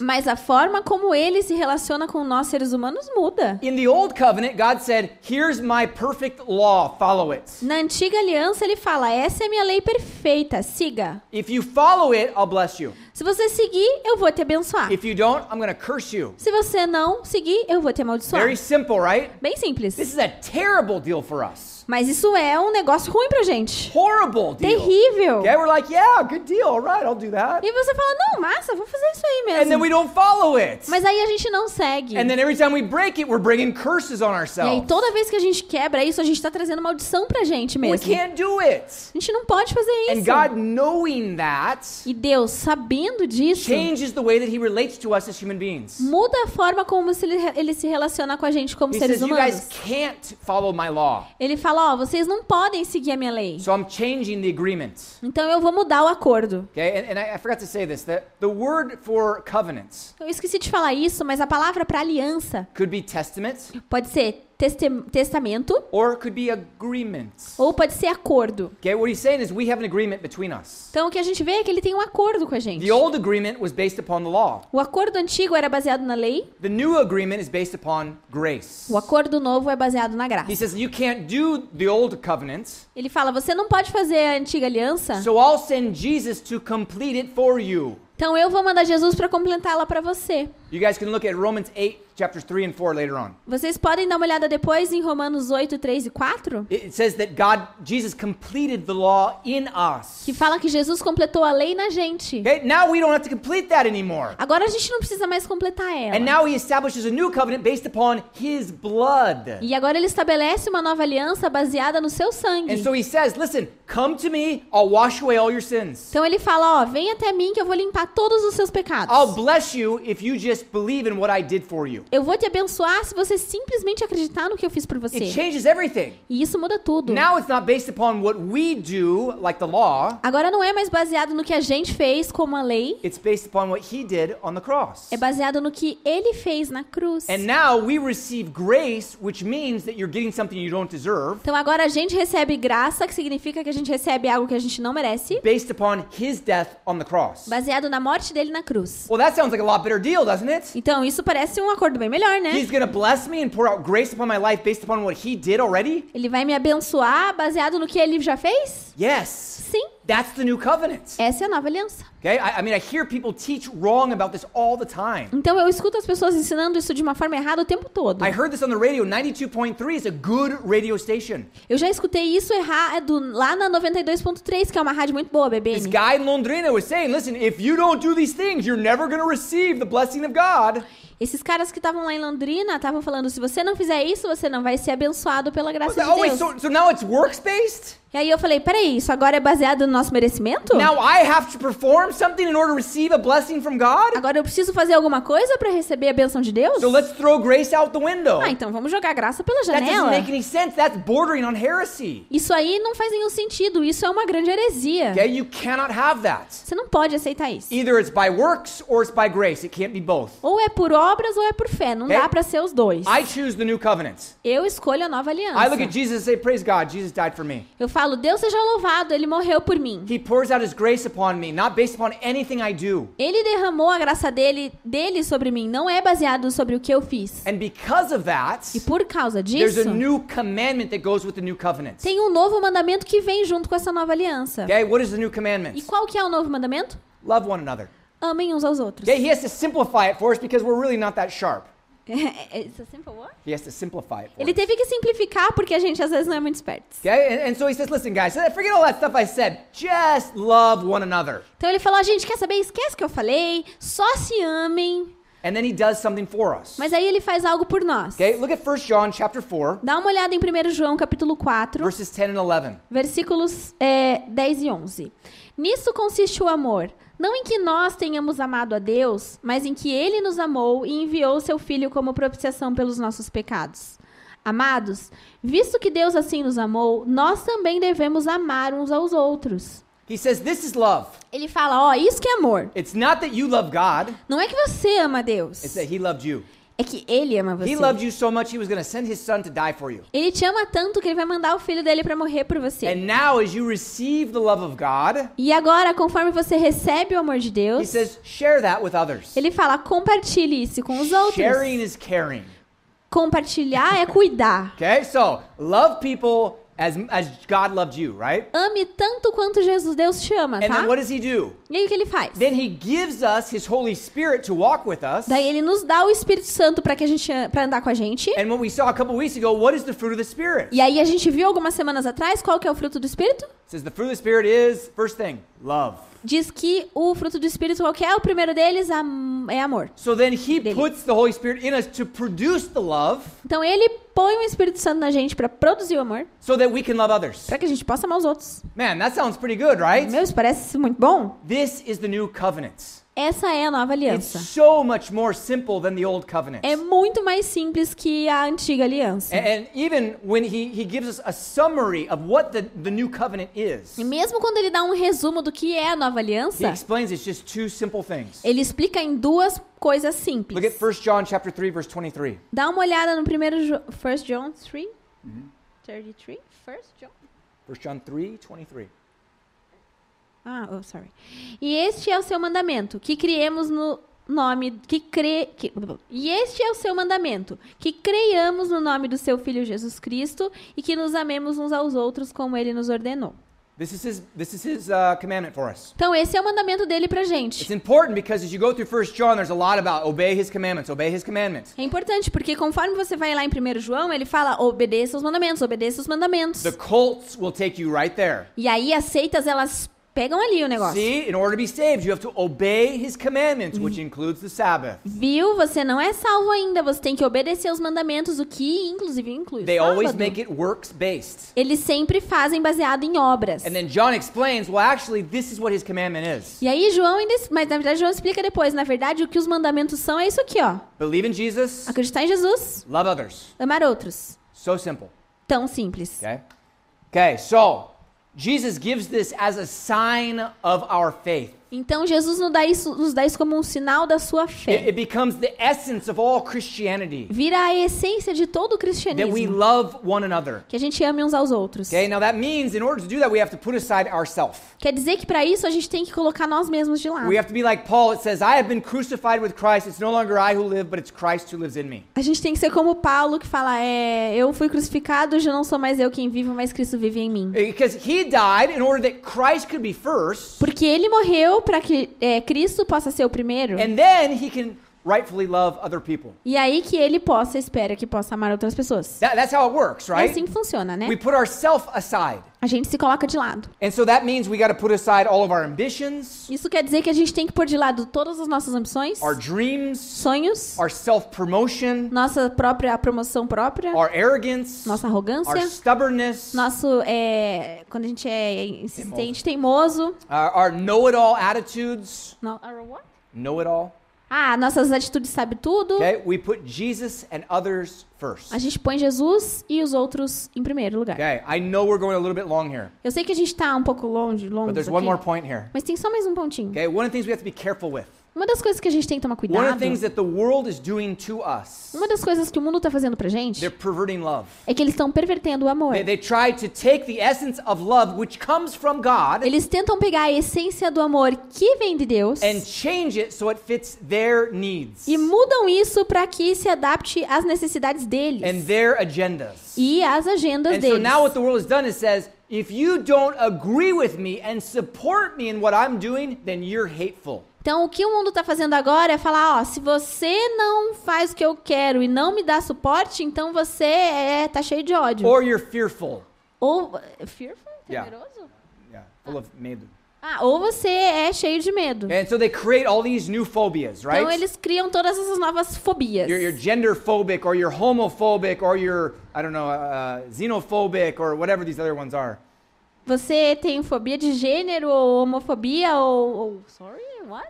Mas a forma como ele se relaciona com nós seres humanos muda. Covenant, said, law, Na antiga aliança ele fala, essa é a minha lei perfeita, siga. If you follow it, I'll bless you. Se você seguir, eu vou te abençoar. If you don't, I'm gonna curse you. Se você não seguir, eu vou te amaldiçoar. Very simple, right? Bem simples. This is a terrible deal for us. Mas isso é um negócio ruim pra gente. Horrible deal. Terrível. Okay, we're like, yeah, good deal. All right, I'll do that. E você fala, não, massa, vou fazer isso aí mesmo. And then we don't follow it. Mas aí a gente não segue. And then every time we break it, we're bringing curses on ourselves. E aí toda vez que a gente quebra isso, a gente tá trazendo maldição pra gente mesmo. We can't do it. A gente não pode fazer isso. And God knowing that. E Deus sabendo disso, muda a forma como ele, ele, se relaciona com a gente como seres humanos. Ele fala, ó, oh, vocês não podem seguir a minha lei. So então eu vou mudar o acordo. Okay? And, this, eu esqueci de falar isso, mas a palavra para aliança pode ser testamento. Or could be agreements. Ou pode ser acordo. Okay, what he's saying is we have an agreement between us. Então o que a gente vê é que ele tem um acordo com a gente. The old agreement was based upon the law. O acordo antigo era baseado na lei. The new agreement is based upon grace. O acordo novo é baseado na graça. He says you can't do the old covenant. Ele fala você não pode fazer a antiga aliança. So I'll send Jesus to complete it for you. Então eu vou mandar Jesus para completá-la para você. You guys can look at Romans 8 chapters 3 and 4 later on. Vocês podem dar uma olhada depois em Romanos 8, 3 e 4? It says that God Jesus completed the law in us. Que fala que Jesus completou a lei na gente. Okay, now we don't have to complete that anymore. Agora a gente não precisa mais completar ela. And now he establishes a new covenant based upon his blood. E agora ele estabelece uma nova aliança baseada no seu sangue. And so he says, listen, come to me, I'll wash away all your sins. Então ele fala, ó, oh, vem até mim que eu vou limpar todos os seus pecados. I'll bless you if you just just believe in what I did for you. Eu vou te abençoar se você simplesmente acreditar no que eu fiz por você. It changes everything. E isso muda tudo. Now it's not based upon what we do, like the law. Agora não é mais baseado no que a gente fez como a lei. It's based upon what he did on the cross. É baseado no que ele fez na cruz. And now we receive grace, which means that you're getting something you don't deserve. Então agora a gente recebe graça, que significa que a gente recebe algo que a gente não merece. Based upon his death on the cross. Baseado na morte dele na cruz. Well, that sounds like a lot better deal, doesn't it? it? Então, isso parece um acordo bem melhor, né? He's gonna bless me and pour out grace upon my life based upon what he did already? Ele vai me abençoar baseado no que ele já fez? Yes. Sim. That's the new covenant. Essa é a nova aliança. Okay? I, I mean, I hear people teach wrong about this all the time. Então eu escuto as pessoas ensinando isso de uma forma errada o tempo todo. I heard this on the radio. 92.3 is a good radio station. Eu já escutei isso errado é lá na 92.3, que é uma rádio muito boa, bebê. This guy in Londrina was saying, listen, if you don't do these things, you're never going to receive the blessing of God. Esses caras que estavam lá em Londrina estavam falando: se você não fizer isso, você não vai ser abençoado pela graça de oh, Deus. so, so now it's works based? E aí eu falei, peraí, isso agora é baseado no nosso merecimento? Agora eu preciso fazer alguma coisa para receber a benção de Deus? So let's throw grace out the window. Ah, então vamos jogar graça pela janela. That doesn't make any sense. That's bordering on heresy. Isso aí não faz nenhum sentido. Isso é uma grande heresia. Okay, you cannot have that. Você não pode aceitar isso. Ou é por obra obras ou é por fé. Não dá é. para ser os dois. I choose the new covenant. Eu escolho a nova aliança. I look at Jesus and say, "Praise God, Jesus died for me." Eu falo, Deus seja louvado, ele morreu por mim. He pours out his grace upon me, not based upon anything I do. Ele derramou a graça dele dele sobre mim, não é baseado sobre o que eu fiz. And because of that, e por causa disso, there's a new commandment that goes with the new covenant. Tem um novo mandamento que vem junto com essa nova aliança. Okay, what is the new commandment? E qual que é o novo mandamento? Love one another. Amem uns aos outros. Yeah, he has to simplify it for us because we're really not that sharp. It's a é, é, é simple what? He has to simplify it for Ele us. teve que simplificar porque a gente às vezes não é muito esperto. Okay? And, and so he says, listen guys, forget all that stuff I said. Just love one another. Então ele falou, ah, gente, quer saber? Esquece que eu falei. Só se amem. And then he does something for us. Mas aí ele faz algo por nós. Okay? Look at 1 John chapter 4. Dá uma olhada em 1 João capítulo 4. Verses 10 and 11. Versículos é, 10 e 11. Nisso consiste o amor não em que nós tenhamos amado a Deus, mas em que ele nos amou e enviou seu Filho como propiciação pelos nossos pecados. Amados, visto que Deus assim nos amou, nós também devemos amar uns aos outros. He says this is love. Ele fala, ó, oh, isso que é amor. It's not that you love God. Não é que você ama Deus. It's that he loved you. É que ele ama você. He loved you so much he was going to send his son to die for you. Ele te ama tanto que ele vai mandar o filho dele para morrer por você. And now as you receive the love of God, e agora conforme você recebe o amor de Deus, he says, share that with others. Ele fala compartilhe isso com os outros. Sharing is caring. Compartilhar é cuidar. okay? So, love people as, as God loved you, right? Ame tanto quanto Jesus Deus te ama, And tá? then what does he do? E aí o que ele faz? Then he gives us his Holy Spirit to walk with us. Daí ele nos dá o Espírito Santo para que a gente para andar com a gente. And we saw a couple weeks ago, what is the fruit of the Spirit? E aí a gente viu algumas semanas atrás qual que é o fruto do Espírito? says the fruit of the spirit is first thing, love. Diz que o fruto do espírito qual é o primeiro deles é amor. So then he dele. puts the Holy Spirit in us to produce the love. Então ele põe o Espírito Santo na gente para produzir o amor. So that we can love others. Para que a gente possa amar os outros. Man, that sounds pretty good, right? Meu, isso parece muito bom. This is the new covenant. Essa é a nova aliança. It's so much more simple than the old covenant. É muito mais simples que a antiga aliança. And, and even when he, he gives us a summary of what the, the new covenant is. E mesmo quando ele dá um resumo do que é a nova aliança. He explains it's just two simple things. Ele explica em duas coisas simples. Look at 1 John chapter 3 verse 23. Dá uma olhada no primeiro 1 John 3 mm -hmm. 33 1 John 1 John 3 23. Ah, oh, sorry. E este é o seu mandamento, que criemos no nome que crê que, e este é o seu mandamento que creiamos no nome do seu filho Jesus Cristo e que nos amemos uns aos outros como ele nos ordenou This is his, this is his uh, commandment for us. Então esse é o mandamento dele para gente. É importante porque conforme você vai lá em Primeiro João, ele fala obedeça os mandamentos, obedeça os mandamentos. The cults will take you right there. E aí as seitas elas pegam ali o negócio. See, in order to be saved, you have to obey his commandments, which hum. includes the Sabbath. Viu? Você não é salvo ainda, você tem que obedecer os mandamentos, o que inclusive inclui. They always make it works based. Eles sempre fazem baseado em obras. And then John explains, well actually this is what his commandment is. E aí João ainda, mas na verdade João explica depois, na verdade o que os mandamentos são é isso aqui, ó. Believe in Jesus. Acreditar em Jesus. Love others. Amar outros. So simple. Tão simples. Okay? Okay, so Jesus gives this as a sign of our faith. Então Jesus nos dá isso, nos dá isso como um sinal da sua fé. It, it becomes the essence of all Christianity. Vira a essência de todo o cristianismo. That we love one another. Que a gente ame uns aos outros. Okay, now that means in order to do that we have to put aside ourselves. Quer dizer que para isso a gente tem que colocar nós mesmos de lado. We have to be like Paul it says I have been crucified with Christ it's no longer I who live but it's Christ who lives in me. A gente tem que ser como Paulo que fala é eu fui crucificado já não sou mais eu quem vivo mas Cristo vive em mim. Because he died in order that Christ could be first. Porque ele morreu para que é, Cristo possa ser o primeiro. And then he can rightfully love other people. E aí que ele possa, espera que possa amar outras pessoas. That, that's how it works, é right? É assim que funciona, né? We put ourselves aside. A gente se coloca de lado. And so that means we got to put aside all of our ambitions. Isso quer dizer que a gente tem que pôr de lado todas as nossas ambições, our dreams, sonhos, our self-promotion, nossa própria promoção própria, our arrogance, nossa arrogância, our stubbornness, nosso é, quando a gente é insistente, teimoso, teimoso our, our know-it-all attitudes. No, our what? Know-it-all. Ah, nossas atitudes sabem tudo. Okay? We put Jesus and others first. A gente põe Jesus e os outros em primeiro lugar. Okay? I know we're going a little bit long here. Eu sei que a gente está um pouco longe, longe. But there's aqui, one more point here. Mas tem só mais um pontinho. Okay? One of the things we have to be careful with. Uma das coisas que a gente tem que tomar cuidado. One of the things that the world is doing to us. Uma das coisas que o mundo está fazendo para gente. They're perverting love. É que eles estão pervertendo o amor. They, they try to take the essence of love which comes from God. Eles tentam pegar a essência do amor que vem de Deus. And change it so it fits their needs. E mudam isso para que se adapte às necessidades deles. And their agendas. E às agendas and deles. And so now what the world has done is says If you don't agree with me and support me in what I'm doing, then you're hateful. Então, o que o mundo está fazendo agora é falar: ó, se você não faz o que eu quero e não me dá suporte, então você é, tá cheio de ódio. Or you're fearful. Ou é fearful, temeroso? Yeah, yeah. full of medo. Ah, ou você é cheio de medo. And so they create all these new phobias, então, right? Então eles criam todas essas novas fobias. You're, you're genderphobic or you're homophobic or you're I don't know, uh, xenophobic or whatever these other ones are. Você tem fobia de gênero ou homofobia ou. ou sorry, what?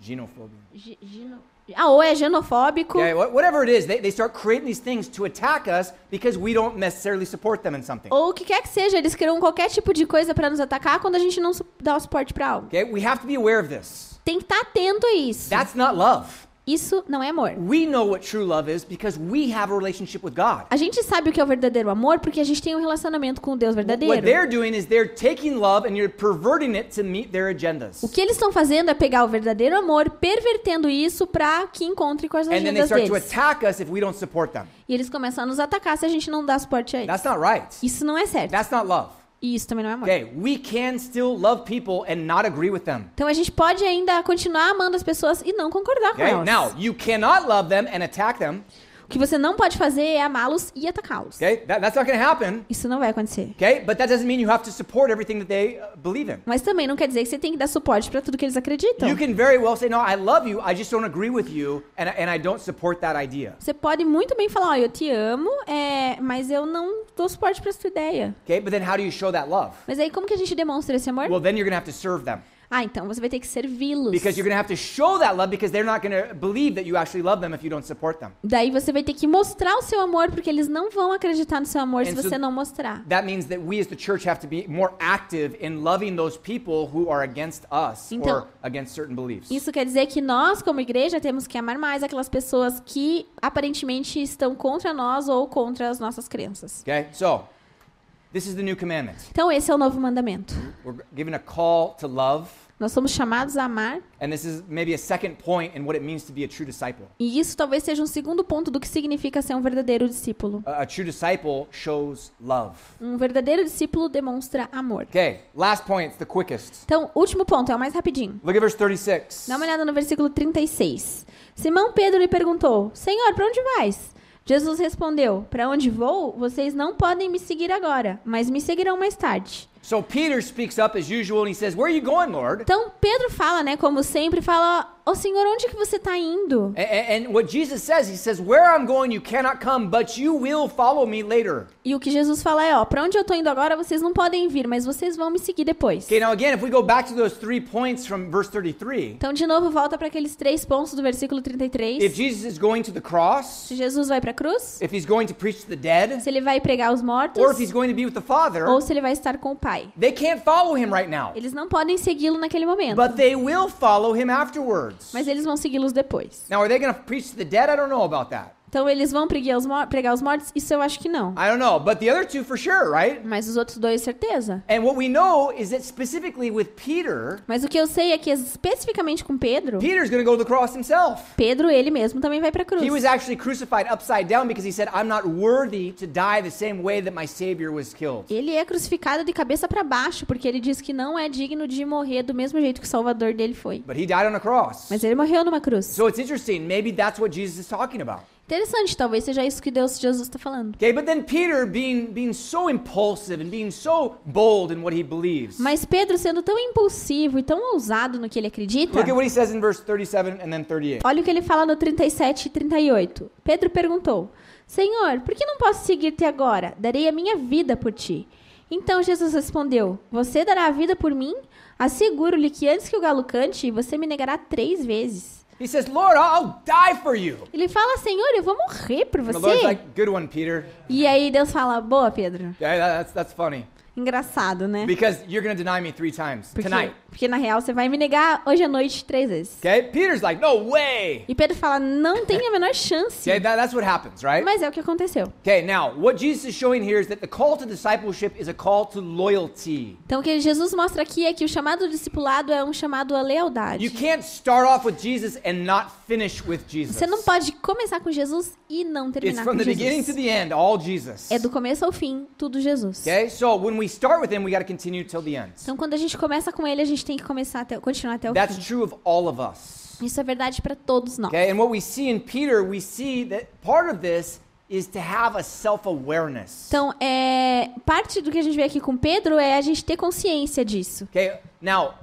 Genofobia. gino... Ah, ou é genofóbico. Yeah, whatever it is, they, they start creating these things to attack us because we don't necessarily support them in something. Ou o que quer que seja, eles criam qualquer tipo de coisa para nos atacar quando a gente não dá o suporte para algo. Okay, we have to be aware of this. Tem que estar tá atento a isso. That's not love. Isso não é amor. We know what true love is because we have a relationship with God. A gente sabe o que é o verdadeiro amor porque a gente tem um relacionamento com o Deus verdadeiro. What they're doing is they're taking love and you're perverting it to meet their agendas. O que eles estão fazendo é pegar o verdadeiro amor, pervertendo isso para que encontre com as agendas deles. And then they start deles. to attack us if we don't support them. E eles começam a nos atacar se a gente não dá suporte a eles. That's not right. Isso não é certo. That's not love. E isso também não é amor. Okay, we can still love people and not agree with them. Então a gente pode ainda continuar amando as pessoas e não concordar okay? com elas. Now, you cannot love them and attack them. O que você não pode fazer é amá-los e atacá-los. Okay? That, that's not happen. Isso não vai acontecer. Okay? But that doesn't mean you have to support everything that they uh, believe in. Mas também não quer dizer que você tem que dar suporte para tudo que eles acreditam. You can very well say, "No, I love you. I just don't agree with you, and and I don't support that idea." Você pode muito bem falar, "Ó, eu te amo, é, mas eu não dou suporte para sua ideia." Okay? But then how do you show that love? Mas aí como que a gente demonstra esse amor? Well, then you're gonna have to serve them. Ah, então você vai ter que servi-los. Because you're going to have to show that love because they're not going to believe that you actually love them if you don't support them. Daí você vai ter que mostrar o seu amor porque eles não vão acreditar no seu amor And se so você não mostrar. That means that we as the church have to be more active in loving those people who are against us então, or against certain beliefs. Isso quer dizer que nós como igreja temos que amar mais aquelas pessoas que aparentemente estão contra nós ou contra as nossas crenças. Okay? So, This is the new commandment. Então esse é o novo mandamento. We're given a call to love. Nós somos chamados a amar. E isso talvez seja um segundo ponto do que significa ser um verdadeiro discípulo. A, a true disciple shows love. Um verdadeiro discípulo demonstra amor. Okay, last point, the quickest. Então, último ponto, é o mais rapidinho. Look at verse 36. Dá uma olhada no versículo 36. Simão Pedro lhe perguntou: "Senhor, para onde vais?" Jesus respondeu: "Para onde vou? Vocês não podem me seguir agora, mas me seguirão mais tarde." So Peter speaks up as usual and he says, "Where are you going, Lord?" Então Pedro fala, né, como sempre, fala: "O Senhor, onde que você está indo?" And, and what Jesus says, he says, "Where I'm going, you cannot come, but you will follow me later." E o que Jesus fala é, ó, para onde eu estou indo agora, vocês não podem vir, mas vocês vão me seguir depois. Okay, now again, if we go back to those three points from verse 33. Então de novo volta para aqueles três pontos do versículo 33. If Jesus is going to the cross, se Jesus vai para a cruz, if he's going to preach to the dead, se ele vai pregar os mortos, or if he's going to be with the Father, ou se ele vai estar com o Pai. They can't follow him right now. Eles não podem segui-lo naquele momento. But they will follow him afterward. Mas eles vão segui-los depois. Now, are they going to preach to the dead? I don't know about that. Então eles vão pregar os, pregar os mortos? Isso eu acho que não. I don't know, but the other two for sure, right? Mas os outros dois certeza. And what we know is that specifically with Peter. Mas o que eu sei é que especificamente com Pedro. Peter's going to go to the cross himself. Pedro ele mesmo também vai para a cruz. He was actually crucified upside down because he said I'm not worthy to die the same way that my savior was killed. Ele é crucificado de cabeça para baixo porque ele diz que não é digno de morrer do mesmo jeito que o salvador dele foi. But he died on a cross. Mas ele morreu numa cruz. So it's interesting, maybe that's what Jesus is talking about interessante, talvez seja isso que Deus Jesus está falando. Okay, but then Peter being being so impulsive and being so bold in what he believes. Mas Pedro sendo tão impulsivo e tão ousado no que ele acredita. Look at what he says in verse 37 and then 38. Olha o que ele fala no 37 e 38. Pedro perguntou: Senhor, por que não posso seguir-te agora? Darei a minha vida por ti. Então Jesus respondeu: Você dará a vida por mim? Asseguro-lhe que antes que o galo cante, você me negará três vezes. He says, Lord, I'll die for you. Ele fala, Senhor, eu vou morrer por And the Lord's você. like, good one, Peter. E aí Deus fala, boa, Pedro. Yeah, that's, that's funny. Engraçado, né? Because you're going deny me three times porque, tonight. Porque na real você vai me negar hoje à noite três vezes. Okay? Peter's like, no way. E Pedro fala, não tem a menor chance. okay, that, that's what happens, right? Mas é o que aconteceu. Okay, now what Jesus is showing here is that the call to discipleship is a call to loyalty. Então o que Jesus mostra aqui é que o chamado discipulado é um chamado à lealdade. You can't start off with Jesus and not finish with Jesus. Você não pode começar com Jesus e não terminar It's from the Beginning to the end, all Jesus. É do começo ao fim, tudo Jesus. Okay? So when we então quando a gente começa com ele, a gente tem que começar até continuar até o That's fim. true of all of us. Isso é verdade para todos nós. Okay, and what we see in Peter, we see that part of this is to have a self-awareness. Então, é parte do que a gente vê aqui com Pedro é a gente ter consciência disso. Okay, now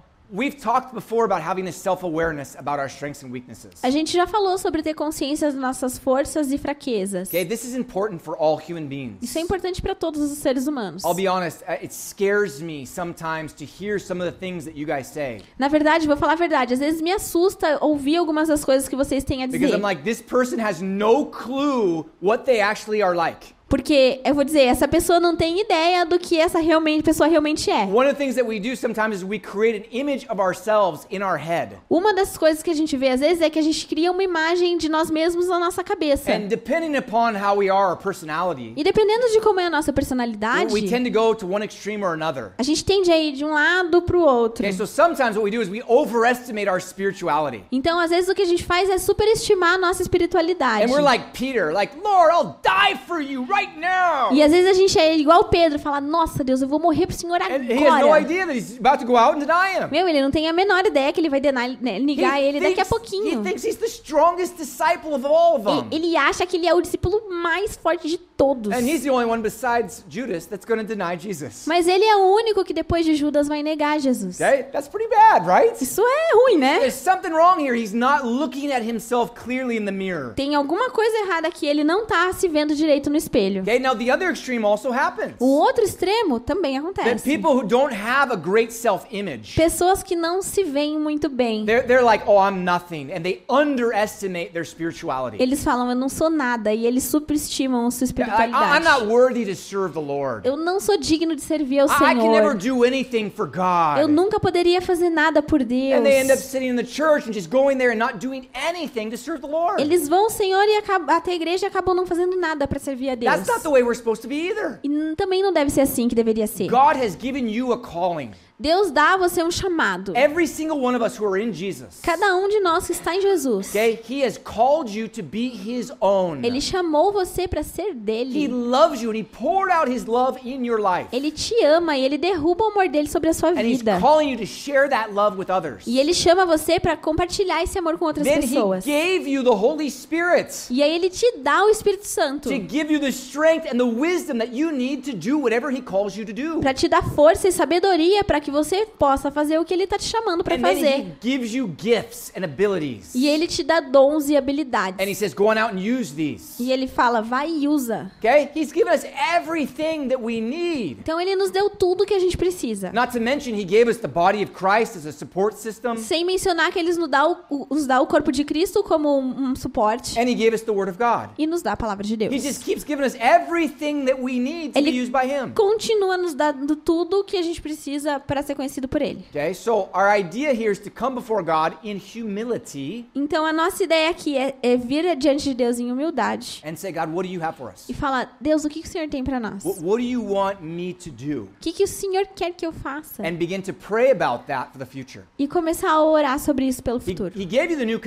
a gente já falou sobre ter consciência das nossas forças e fraquezas. Okay, this is important for all human beings. Isso é importante para todos os seres humanos. I'll be honest, uh, it scares me sometimes to hear some of the things that you guys say. Na verdade, vou falar a verdade, às vezes me assusta ouvir algumas das coisas que vocês têm a dizer. Because I'm like this person has no clue what they actually are like. Porque eu vou dizer, essa pessoa não tem ideia do que essa realmente, pessoa realmente é. One of of the things that we we do sometimes is create an image ourselves in our head. Uma das coisas que a gente vê às vezes é que a gente cria uma imagem de nós mesmos na nossa cabeça. And depending upon how we are, our personality, e dependendo de como é a nossa personalidade, we tend to go to one extreme or another. A gente tende a ir de um lado para o outro. Okay, so sometimes what we do is we overestimate our spirituality. Então às vezes o que a gente faz é superestimar a nossa espiritualidade. And we're like Peter, like Lord, I'll die for you. Right right now. E às vezes a gente é igual Pedro, fala: "Nossa, Deus, eu vou morrer pro Senhor agora". Meu, ele não tem a menor ideia que ele vai denar, né, he ele thinks, daqui a pouquinho. He he's the of all of them. Ele, ele acha que ele é o discípulo mais forte de todos. Mas ele é o único que depois de Judas vai negar Jesus. Okay? That's pretty bad, right? Isso é ruim, né? There's something wrong here. He's not looking at himself clearly in the mirror. Tem alguma coisa errada que ele não está se vendo direito no espelho. Okay? Now the other extreme also happens. O outro extremo também acontece. That people who don't have a great self-image. Pessoas que não se veem muito bem. They're, they're like, "Oh, I'm nothing." And they underestimate their spirituality. Eles falam, "Eu não sou nada." E eles superestimam sua espiritualidade. I, I'm not worthy to serve the Lord. Eu não sou digno de servir ao I, I can never Senhor. do anything for God. Eu nunca poderia fazer nada por Deus. Eles vão ao Senhor e até a igreja e acabam não fazendo nada para servir a Deus. That's not the way we're supposed to be either. E também não deve ser assim que deveria ser. God has given you a calling. Deus dá a você um chamado. Every single one of us who are in Jesus. Cada um de nós que está em Jesus. Okay? He has called you to be his own. Ele chamou você para ser dele. He loves you and he poured out his love in your life. Ele te ama e ele derruba o amor dele sobre a sua and vida. He's calling you to share that love with others. E ele chama você para compartilhar esse amor com outras Then pessoas. He gave you the Holy Spirit. E aí ele te dá o Espírito Santo. To give you the strength and the wisdom that you need to do whatever he calls you to do. Para te dar força e sabedoria para que que você possa fazer o que ele tá te chamando para fazer. He gives you gifts and abilities. E ele te dá dons e habilidades. And he says, Go on out and use these. E ele fala, vai e usa. Okay? He's given us everything that we need. Então ele nos deu tudo que a gente precisa. Not to mention he gave us the body of Christ as a support system. Sem mencionar que ele nos dá o, nos dá o corpo de Cristo como um, um suporte. And he gave us the word of God. E nos dá a palavra de Deus. He just keeps giving us everything that we need to ele be used by him. Continua nos dando tudo que a gente precisa para ser conhecido por ele. Okay, so our idea here is to come before God in humility. Então a nossa ideia aqui é, é vir diante de Deus em humildade. And say, God, what do you have for us? E falar, Deus, o que, que o Senhor tem para nós? What, what do you want me to do? O que, que o Senhor quer que eu faça? And begin to pray about that for the future. E começar a orar sobre isso pelo futuro. He, he gave you the new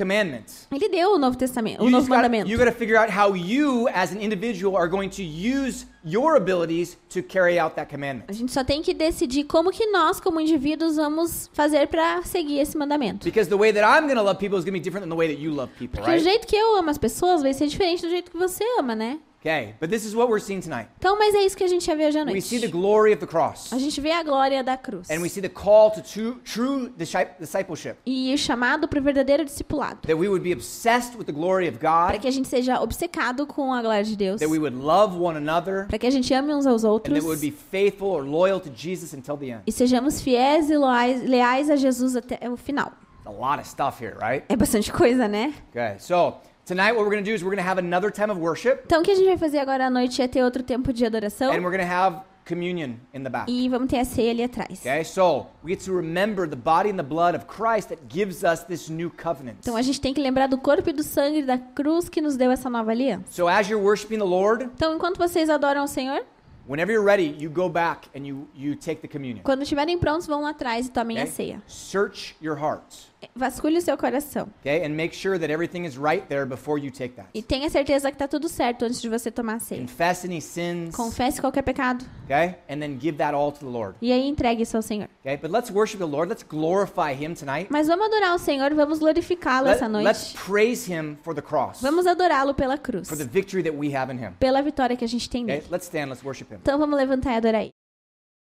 Ele deu o novo testamento, you o novo gotta, mandamento. You got to figure out how you as an individual are going to use your abilities to carry out that commandment. A gente só tem que decidir como que nós como indivíduos vamos fazer para seguir esse mandamento. Because the way that I'm going to love people is going to be different than the way that you love people, Porque right? o jeito que eu amo as pessoas vai ser diferente do jeito que você ama, né? Okay, but this is what we're seeing tonight. Então, mas é isso que a gente vai ver hoje à noite. We see the glory of the cross. A gente vê a glória da cruz. And we see the call to true, true discipleship. E o chamado para o verdadeiro discipulado. That we would be obsessed with the glory of God. Para que a gente seja obcecado com a glória de Deus. That we would love one another. Para que a gente ame uns aos outros. And that we would be faithful or loyal to Jesus until the end. E sejamos fiéis e loais, leais a Jesus até o final. A lot of stuff here, right? É bastante coisa, né? Okay, so Tonight, what we're gonna do is we're gonna have another time of worship. Então, o que a gente vai fazer agora à noite é ter outro tempo de adoração. And we're gonna have communion in the back. E vamos ter a ceia ali atrás. Okay, so we get to remember the body and the blood of Christ that gives us this new covenant. Então a gente tem que lembrar do corpo e do sangue da cruz que nos deu essa nova aliança. So as you're worshiping the Lord, então enquanto vocês adoram o Senhor, Whenever you're ready, you go back and you you take the communion. Quando estiverem prontos, vão lá atrás e tomem okay? a ceia. Search your hearts. Vasculhe o seu coração. Okay? And make sure that everything is right there before you take that. E tenha certeza que está tudo certo antes de você tomar a ceia. Confess any sins. Confesse qualquer pecado. Okay? And then give that all to the Lord. E aí entregue isso ao Senhor. Okay? But let's worship the Lord. Let's glorify him tonight. Mas vamos adorar o Senhor, vamos glorificá-lo essa noite. Let's praise him for the cross. Vamos adorá-lo pela cruz. For the victory that we have in him. Pela vitória que a gente tem nele. Okay? Let's stand, let's worship him. Então vamos levantar e adorar